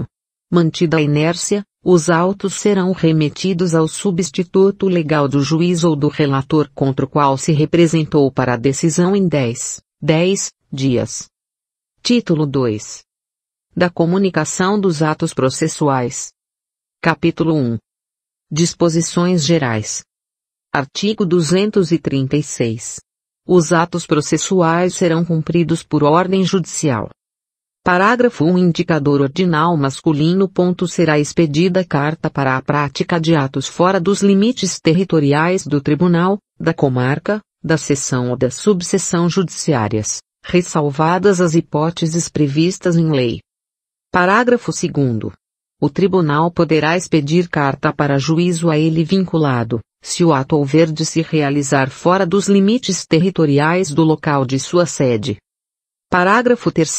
Mantida a inércia, os autos serão remetidos ao substituto legal do juiz ou do relator contra o qual se representou para a decisão em 10, 10 dias. Título 2 Da comunicação dos atos processuais. Capítulo 1 Disposições gerais. Artigo 236. Os atos processuais serão cumpridos por ordem judicial. Parágrafo 1 Indicador ordinal masculino. Ponto, será expedida carta para a prática de atos fora dos limites territoriais do tribunal, da comarca, da seção ou da subseção judiciárias, ressalvadas as hipóteses previstas em lei. Parágrafo 2 o tribunal poderá expedir carta para juízo a ele vinculado, se o ato houver de se realizar fora dos limites territoriais do local de sua sede. Parágrafo 3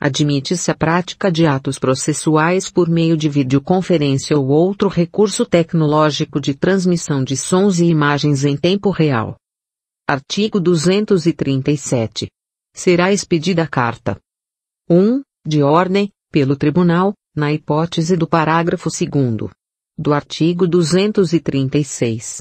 admite-se a prática de atos processuais por meio de videoconferência ou outro recurso tecnológico de transmissão de sons e imagens em tempo real. Artigo 237. Será expedida carta 1. De ordem, pelo Tribunal, na hipótese do parágrafo 2 do artigo 236.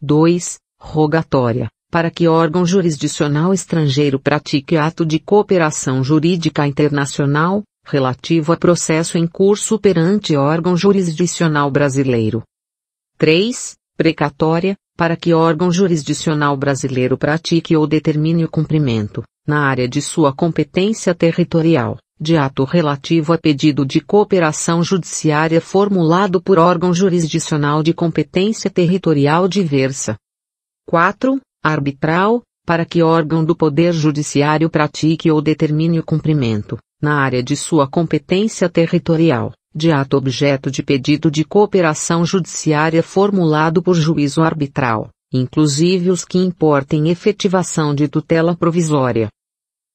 2. Rogatória para que órgão jurisdicional estrangeiro pratique ato de cooperação jurídica internacional, relativo a processo em curso perante órgão jurisdicional brasileiro. 3. Precatória, para que órgão jurisdicional brasileiro pratique ou determine o cumprimento, na área de sua competência territorial, de ato relativo a pedido de cooperação judiciária formulado por órgão jurisdicional de competência territorial diversa. 4 arbitral, para que órgão do Poder Judiciário pratique ou determine o cumprimento, na área de sua competência territorial, de ato objeto de pedido de cooperação judiciária formulado por juízo arbitral, inclusive os que importem efetivação de tutela provisória.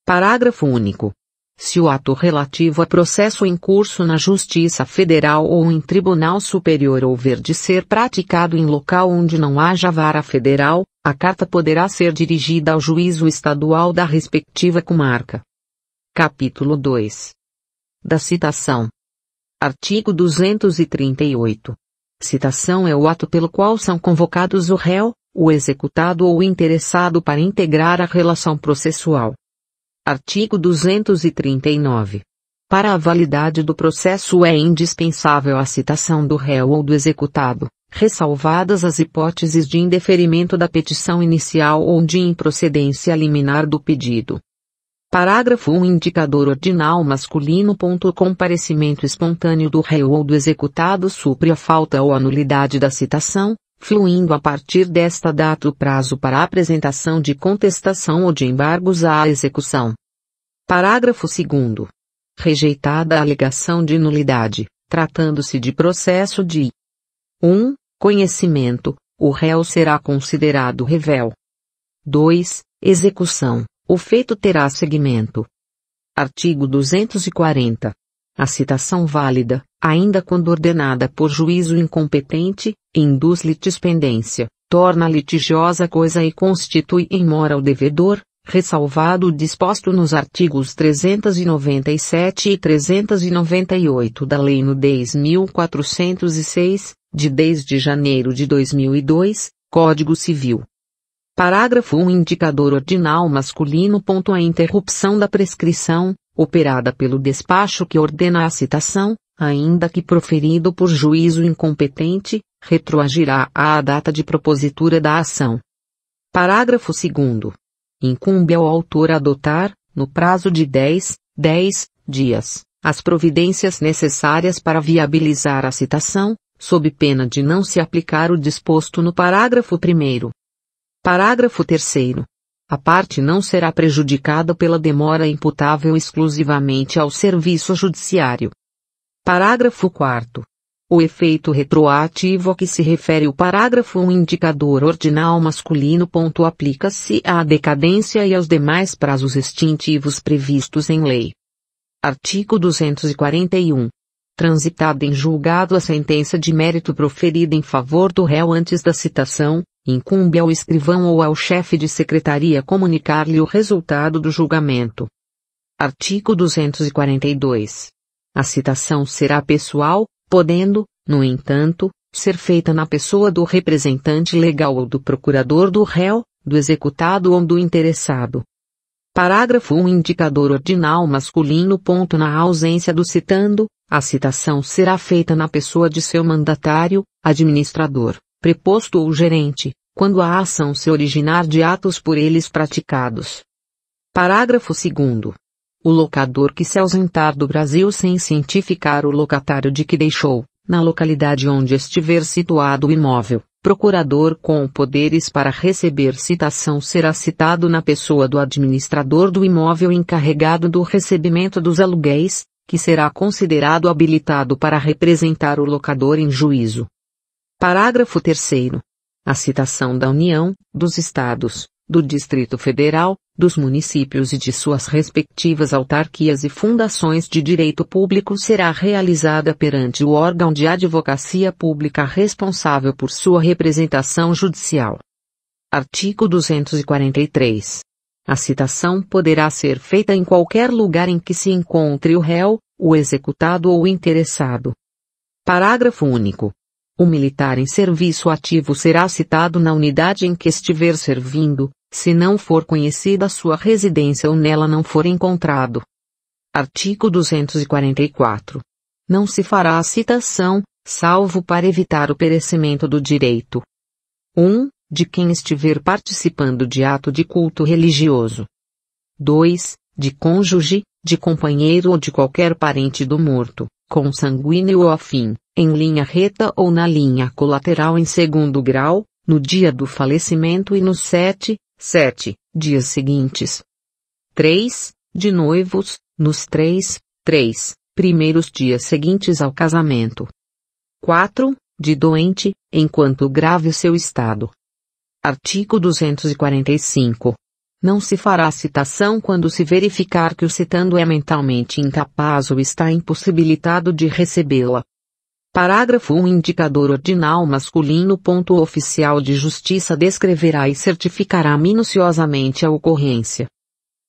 Parágrafo único. Se o ato relativo a processo em curso na Justiça Federal ou em Tribunal Superior houver de ser praticado em local onde não haja vara federal, a carta poderá ser dirigida ao juízo estadual da respectiva comarca. Capítulo 2. Da citação. Artigo 238. Citação é o ato pelo qual são convocados o réu, o executado ou o interessado para integrar a relação processual. Artigo 239. Para a validade do processo é indispensável a citação do réu ou do executado, ressalvadas as hipóteses de indeferimento da petição inicial ou de improcedência liminar do pedido. Parágrafo 1 Indicador ordinal masculino. Ponto, comparecimento espontâneo do réu ou do executado supre a falta ou a nulidade da citação, fluindo a partir desta data o prazo para apresentação de contestação ou de embargos à execução. Parágrafo 2. Rejeitada a alegação de nulidade, tratando-se de processo de 1. Um, conhecimento, o réu será considerado revel. 2. Execução. O feito terá seguimento. Artigo 240. A citação válida, ainda quando ordenada por juízo incompetente, induz litispendência, torna litigiosa coisa e constitui em mora o devedor, ressalvado o disposto nos artigos 397 e 398 da Lei no 10.406, de 10 de janeiro de 2002, Código Civil. Parágrafo 1 Indicador ordinal masculino. Ponto, a interrupção da prescrição, operada pelo despacho que ordena a citação, ainda que proferido por juízo incompetente, retroagirá à data de propositura da ação. Parágrafo 2. Incumbe ao autor adotar, no prazo de 10, 10 dias, as providências necessárias para viabilizar a citação, sob pena de não se aplicar o disposto no parágrafo 1. Parágrafo 3. A parte não será prejudicada pela demora imputável exclusivamente ao serviço judiciário. Parágrafo 4. O efeito retroativo a que se refere o parágrafo 1 indicador ordinal masculino. ponto Aplica-se à decadência e aos demais prazos extintivos previstos em lei. Artigo 241 transitada em julgado a sentença de mérito proferida em favor do réu antes da citação, incumbe ao escrivão ou ao chefe de secretaria comunicar-lhe o resultado do julgamento. Artigo 242. A citação será pessoal, podendo, no entanto, ser feita na pessoa do representante legal ou do procurador do réu, do executado ou do interessado. Parágrafo 1 Indicador ordinal masculino. Ponto na ausência do citando, a citação será feita na pessoa de seu mandatário, administrador, preposto ou gerente, quando a ação se originar de atos por eles praticados. Parágrafo 2 o locador que se ausentar do Brasil sem cientificar o locatário de que deixou, na localidade onde estiver situado o imóvel, procurador com poderes para receber citação será citado na pessoa do administrador do imóvel encarregado do recebimento dos aluguéis, que será considerado habilitado para representar o locador em juízo. Parágrafo 3. A citação da União, dos Estados, do Distrito Federal, dos municípios e de suas respectivas autarquias e fundações de direito público será realizada perante o órgão de advocacia pública responsável por sua representação judicial. Artigo 243. A citação poderá ser feita em qualquer lugar em que se encontre o réu, o executado ou o interessado. Parágrafo único. O militar em serviço ativo será citado na unidade em que estiver servindo, se não for conhecida sua residência ou nela não for encontrado. Artigo 244. Não se fará a citação, salvo para evitar o perecimento do direito. 1. De quem estiver participando de ato de culto religioso. 2. De cônjuge, de companheiro ou de qualquer parente do morto, consanguíneo ou afim, em linha reta ou na linha colateral em segundo grau, no dia do falecimento e no sete sete dias seguintes. 3. De noivos, nos três, 3. primeiros dias seguintes ao casamento. 4. De doente, enquanto grave o seu estado. Artigo 245. Não se fará citação quando se verificar que o citando é mentalmente incapaz ou está impossibilitado de recebê-la. Parágrafo 1 Indicador ordinal masculino. Ponto, oficial de justiça descreverá e certificará minuciosamente a ocorrência.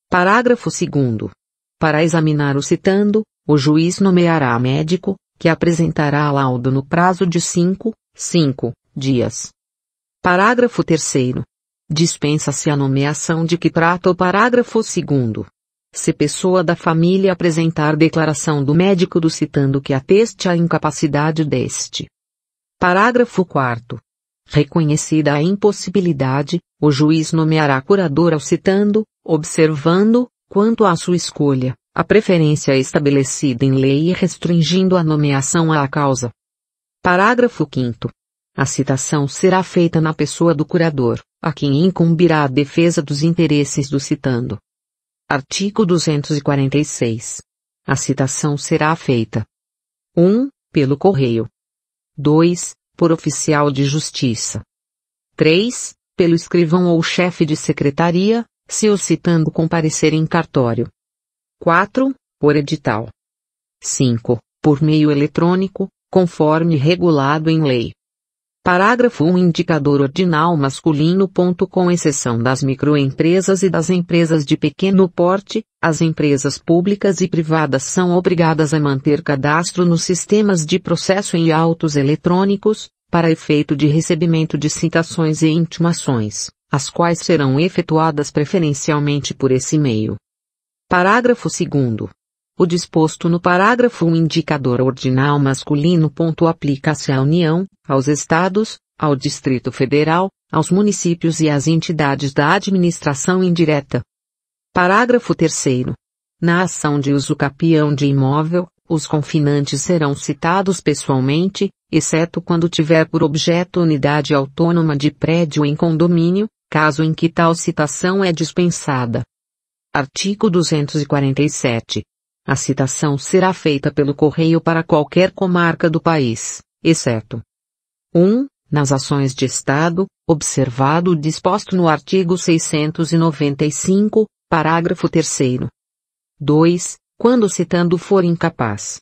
Parágrafo 2. Para examinar o citando, o juiz nomeará médico, que apresentará laudo no prazo de 5, 5 dias. Parágrafo 3. Dispensa-se a nomeação de que trata o parágrafo 2. Se pessoa da família apresentar declaração do médico do citando que ateste a incapacidade deste. Parágrafo 4 Reconhecida a impossibilidade, o juiz nomeará curador ao citando, observando, quanto à sua escolha, a preferência estabelecida em lei e restringindo a nomeação à causa. Parágrafo 5 A citação será feita na pessoa do curador, a quem incumbirá a defesa dos interesses do citando, Artigo 246. A citação será feita 1. Pelo correio. 2. Por oficial de justiça. 3. Pelo escrivão ou chefe de secretaria, se o citando comparecer em cartório. 4. Por edital. 5. Por meio eletrônico, conforme regulado em lei. Parágrafo 1 Indicador ordinal masculino. Ponto, com exceção das microempresas e das empresas de pequeno porte, as empresas públicas e privadas são obrigadas a manter cadastro nos sistemas de processo em autos eletrônicos, para efeito de recebimento de citações e intimações, as quais serão efetuadas preferencialmente por esse meio. Parágrafo 2 o disposto no parágrafo indicador ordinal masculino. Ponto aplica-se à União, aos Estados, ao Distrito Federal, aos municípios e às entidades da administração indireta. Parágrafo 3. Na ação de uso capião de imóvel, os confinantes serão citados pessoalmente, exceto quando tiver por objeto unidade autônoma de prédio em condomínio, caso em que tal citação é dispensada. Artigo 247. A citação será feita pelo correio para qualquer comarca do país, exceto 1. Nas ações de Estado, observado o disposto no artigo 695, parágrafo 3 2. Quando citando for incapaz.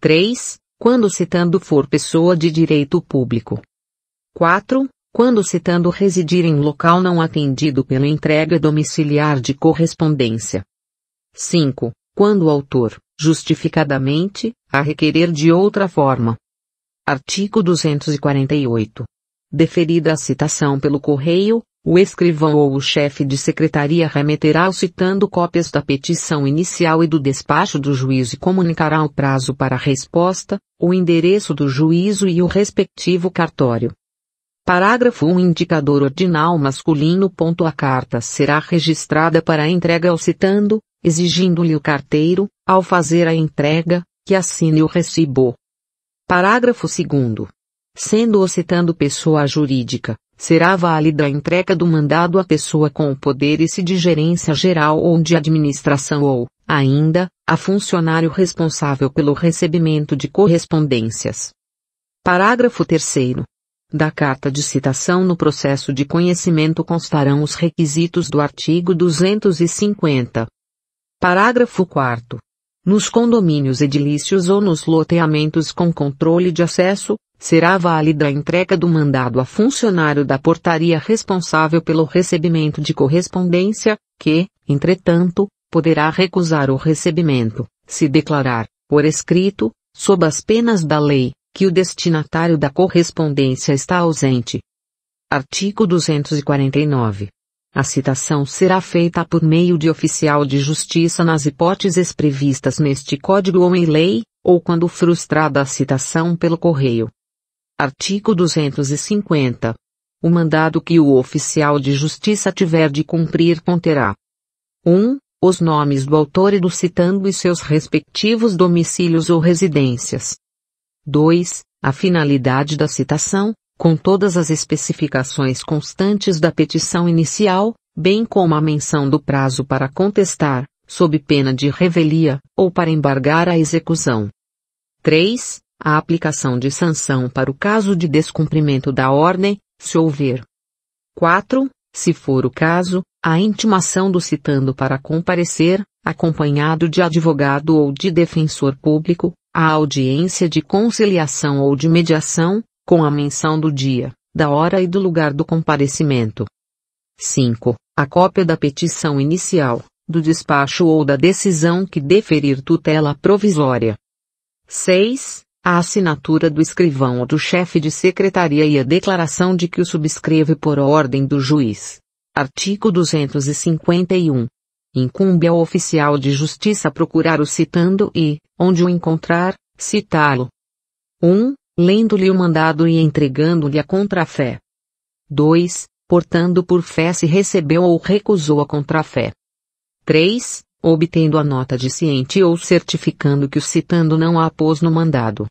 3. Quando citando for pessoa de direito público. 4. Quando citando residir em local não atendido pela entrega domiciliar de correspondência. 5 quando o autor, justificadamente, a requerer de outra forma. Artigo 248. Deferida a citação pelo correio, o escrivão ou o chefe de secretaria remeterá ao citando cópias da petição inicial e do despacho do juízo e comunicará o prazo para a resposta, o endereço do juízo e o respectivo cartório. Parágrafo 1 Indicador ordinal masculino. A carta será registrada para entrega ao citando, exigindo-lhe o carteiro, ao fazer a entrega, que assine o recibo. Parágrafo 2. Sendo ou citando pessoa jurídica, será válida a entrega do mandado à pessoa com poderes de gerência geral ou de administração ou, ainda, a funcionário responsável pelo recebimento de correspondências. Parágrafo 3. Da carta de citação no processo de conhecimento constarão os requisitos do artigo 250. Parágrafo 4. Nos condomínios edilícios ou nos loteamentos com controle de acesso, será válida a entrega do mandado a funcionário da portaria responsável pelo recebimento de correspondência, que, entretanto, poderá recusar o recebimento, se declarar, por escrito, sob as penas da lei, que o destinatário da correspondência está ausente. Artigo 249. A citação será feita por meio de oficial de justiça nas hipóteses previstas neste Código ou em lei, ou quando frustrada a citação pelo correio. Artigo 250. O mandado que o oficial de justiça tiver de cumprir conterá 1. Os nomes do autor e do citando e seus respectivos domicílios ou residências. 2. A finalidade da citação, com todas as especificações constantes da petição inicial, bem como a menção do prazo para contestar, sob pena de revelia, ou para embargar a execução. 3. A aplicação de sanção para o caso de descumprimento da ordem, se houver. 4. Se for o caso, a intimação do citando para comparecer, acompanhado de advogado ou de defensor público, à audiência de conciliação ou de mediação, com a menção do dia, da hora e do lugar do comparecimento. 5. A cópia da petição inicial, do despacho ou da decisão que deferir tutela provisória. 6. A assinatura do escrivão ou do chefe de secretaria e a declaração de que o subscreve por ordem do juiz. Artigo 251. Incumbe ao oficial de justiça procurar o citando e, onde o encontrar, citá-lo. 1 lendo-lhe o mandado e entregando-lhe a contrafé. 2. Portando por fé se recebeu ou recusou a contrafé. 3. Obtendo a nota de ciente ou certificando que o citando não a pôs no mandado.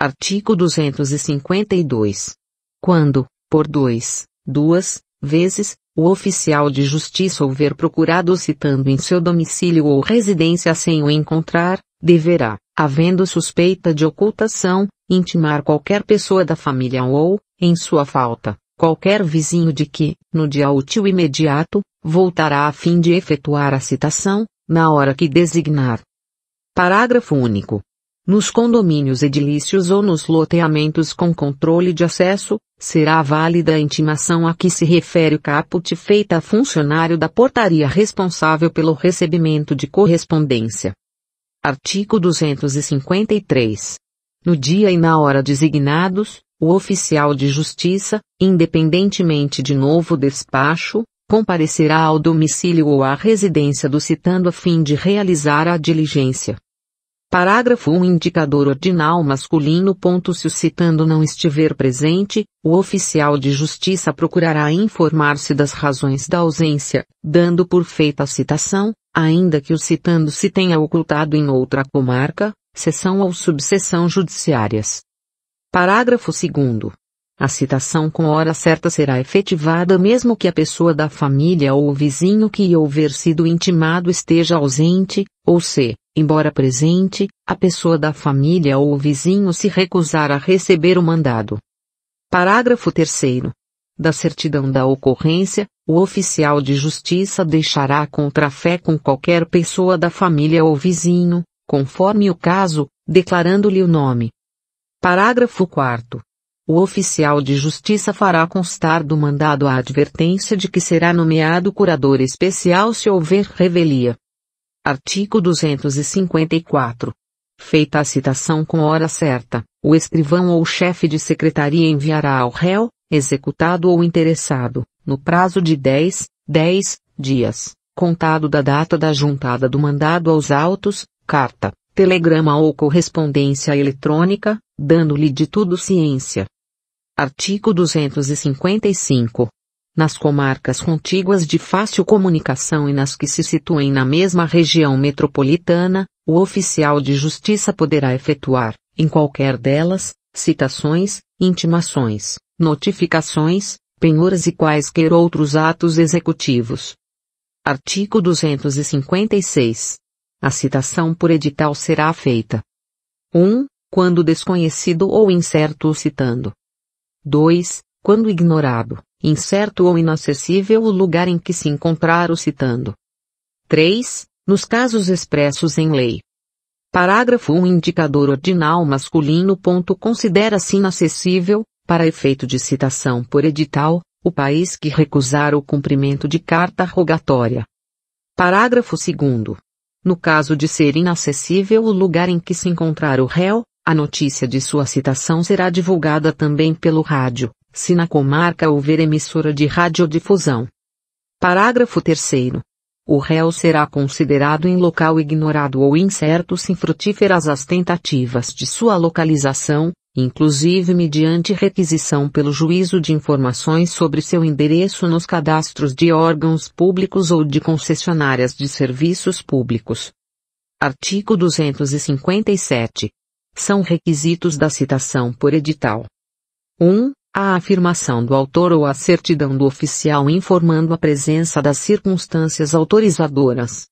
Artigo 252. Quando, por dois, duas, vezes, o oficial de justiça houver procurado o citando em seu domicílio ou residência sem o encontrar, deverá havendo suspeita de ocultação, intimar qualquer pessoa da família ou, em sua falta, qualquer vizinho de que, no dia útil imediato, voltará a fim de efetuar a citação, na hora que designar. Parágrafo único. Nos condomínios edilícios ou nos loteamentos com controle de acesso, será válida a intimação a que se refere o caput feita a funcionário da portaria responsável pelo recebimento de correspondência Artigo 253. No dia e na hora designados, o oficial de justiça, independentemente de novo despacho, comparecerá ao domicílio ou à residência do citando a fim de realizar a diligência. Parágrafo 1 Indicador ordinal masculino. Ponto, se o citando não estiver presente, o oficial de justiça procurará informar-se das razões da ausência, dando por feita a citação, ainda que o citando se tenha ocultado em outra comarca, seção ou subseção judiciárias. Parágrafo 2 a citação com hora certa será efetivada mesmo que a pessoa da família ou o vizinho que houver sido intimado esteja ausente, ou se, embora presente, a pessoa da família ou o vizinho se recusar a receber o mandado. Parágrafo 3. Da certidão da ocorrência, o oficial de justiça deixará contrafé com qualquer pessoa da família ou vizinho, conforme o caso, declarando-lhe o nome. Parágrafo 4. O oficial de justiça fará constar do mandado a advertência de que será nomeado curador especial se houver revelia. Artigo 254. Feita a citação com hora certa, o escrivão ou chefe de secretaria enviará ao réu, executado ou interessado, no prazo de 10, 10 dias, contado da data da juntada do mandado aos autos, carta, telegrama ou correspondência eletrônica, dando-lhe de tudo ciência. Artigo 255 nas comarcas contíguas de fácil comunicação e nas que se situem na mesma região metropolitana, o oficial de justiça poderá efetuar, em qualquer delas, citações, intimações, notificações, penhoras e quaisquer outros atos executivos. Artigo 256. A citação por edital será feita. 1. Quando desconhecido ou incerto o citando. 2. Quando ignorado incerto ou inacessível o lugar em que se encontrar o citando. 3. Nos casos expressos em lei. Parágrafo 1 Indicador ordinal masculino. Considera-se inacessível, para efeito de citação por edital, o país que recusar o cumprimento de carta rogatória. Parágrafo 2. No caso de ser inacessível o lugar em que se encontrar o réu, a notícia de sua citação será divulgada também pelo rádio, se na comarca houver emissora de radiodifusão. Parágrafo 3 o réu será considerado em local ignorado ou incerto se frutíferas as tentativas de sua localização, inclusive mediante requisição pelo juízo de informações sobre seu endereço nos cadastros de órgãos públicos ou de concessionárias de serviços públicos. Artigo 257. São requisitos da citação por edital. 1 a afirmação do autor ou a certidão do oficial informando a presença das circunstâncias autorizadoras.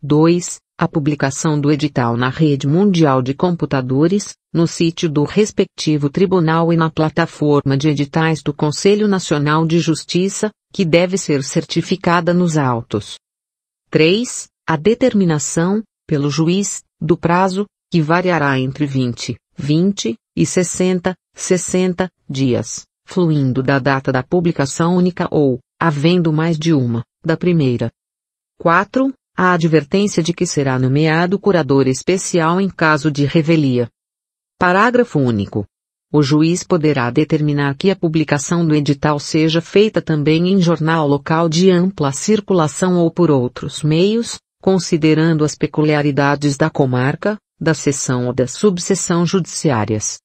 2. A publicação do edital na rede mundial de computadores, no sítio do respectivo tribunal e na plataforma de editais do Conselho Nacional de Justiça, que deve ser certificada nos autos. 3. A determinação, pelo juiz, do prazo, que variará entre 20, 20 e 60, 60 dias, fluindo da data da publicação única ou, havendo mais de uma, da primeira. 4. A advertência de que será nomeado curador especial em caso de revelia. Parágrafo único. O juiz poderá determinar que a publicação do edital seja feita também em jornal local de ampla circulação ou por outros meios, considerando as peculiaridades da comarca, da seção ou da subseção judiciárias.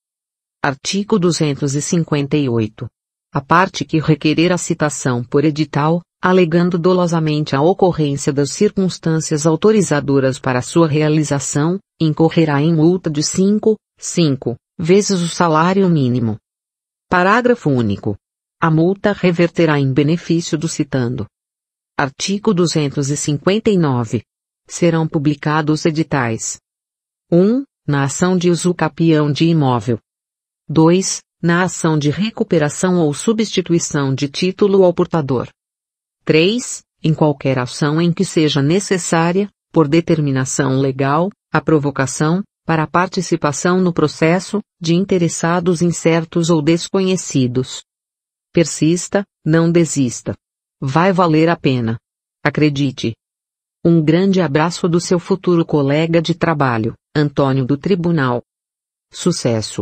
Artigo 258. A parte que requerer a citação por edital, alegando dolosamente a ocorrência das circunstâncias autorizadoras para sua realização, incorrerá em multa de 5, 5 vezes o salário mínimo. Parágrafo único. A multa reverterá em benefício do citando. Artigo 259. Serão publicados editais. 1. Na ação de usucapião de imóvel, 2. Na ação de recuperação ou substituição de título ao portador. 3. Em qualquer ação em que seja necessária, por determinação legal, a provocação, para a participação no processo, de interessados incertos ou desconhecidos. Persista, não desista. Vai valer a pena. Acredite. Um grande abraço do seu futuro colega de trabalho, Antônio do Tribunal. Sucesso!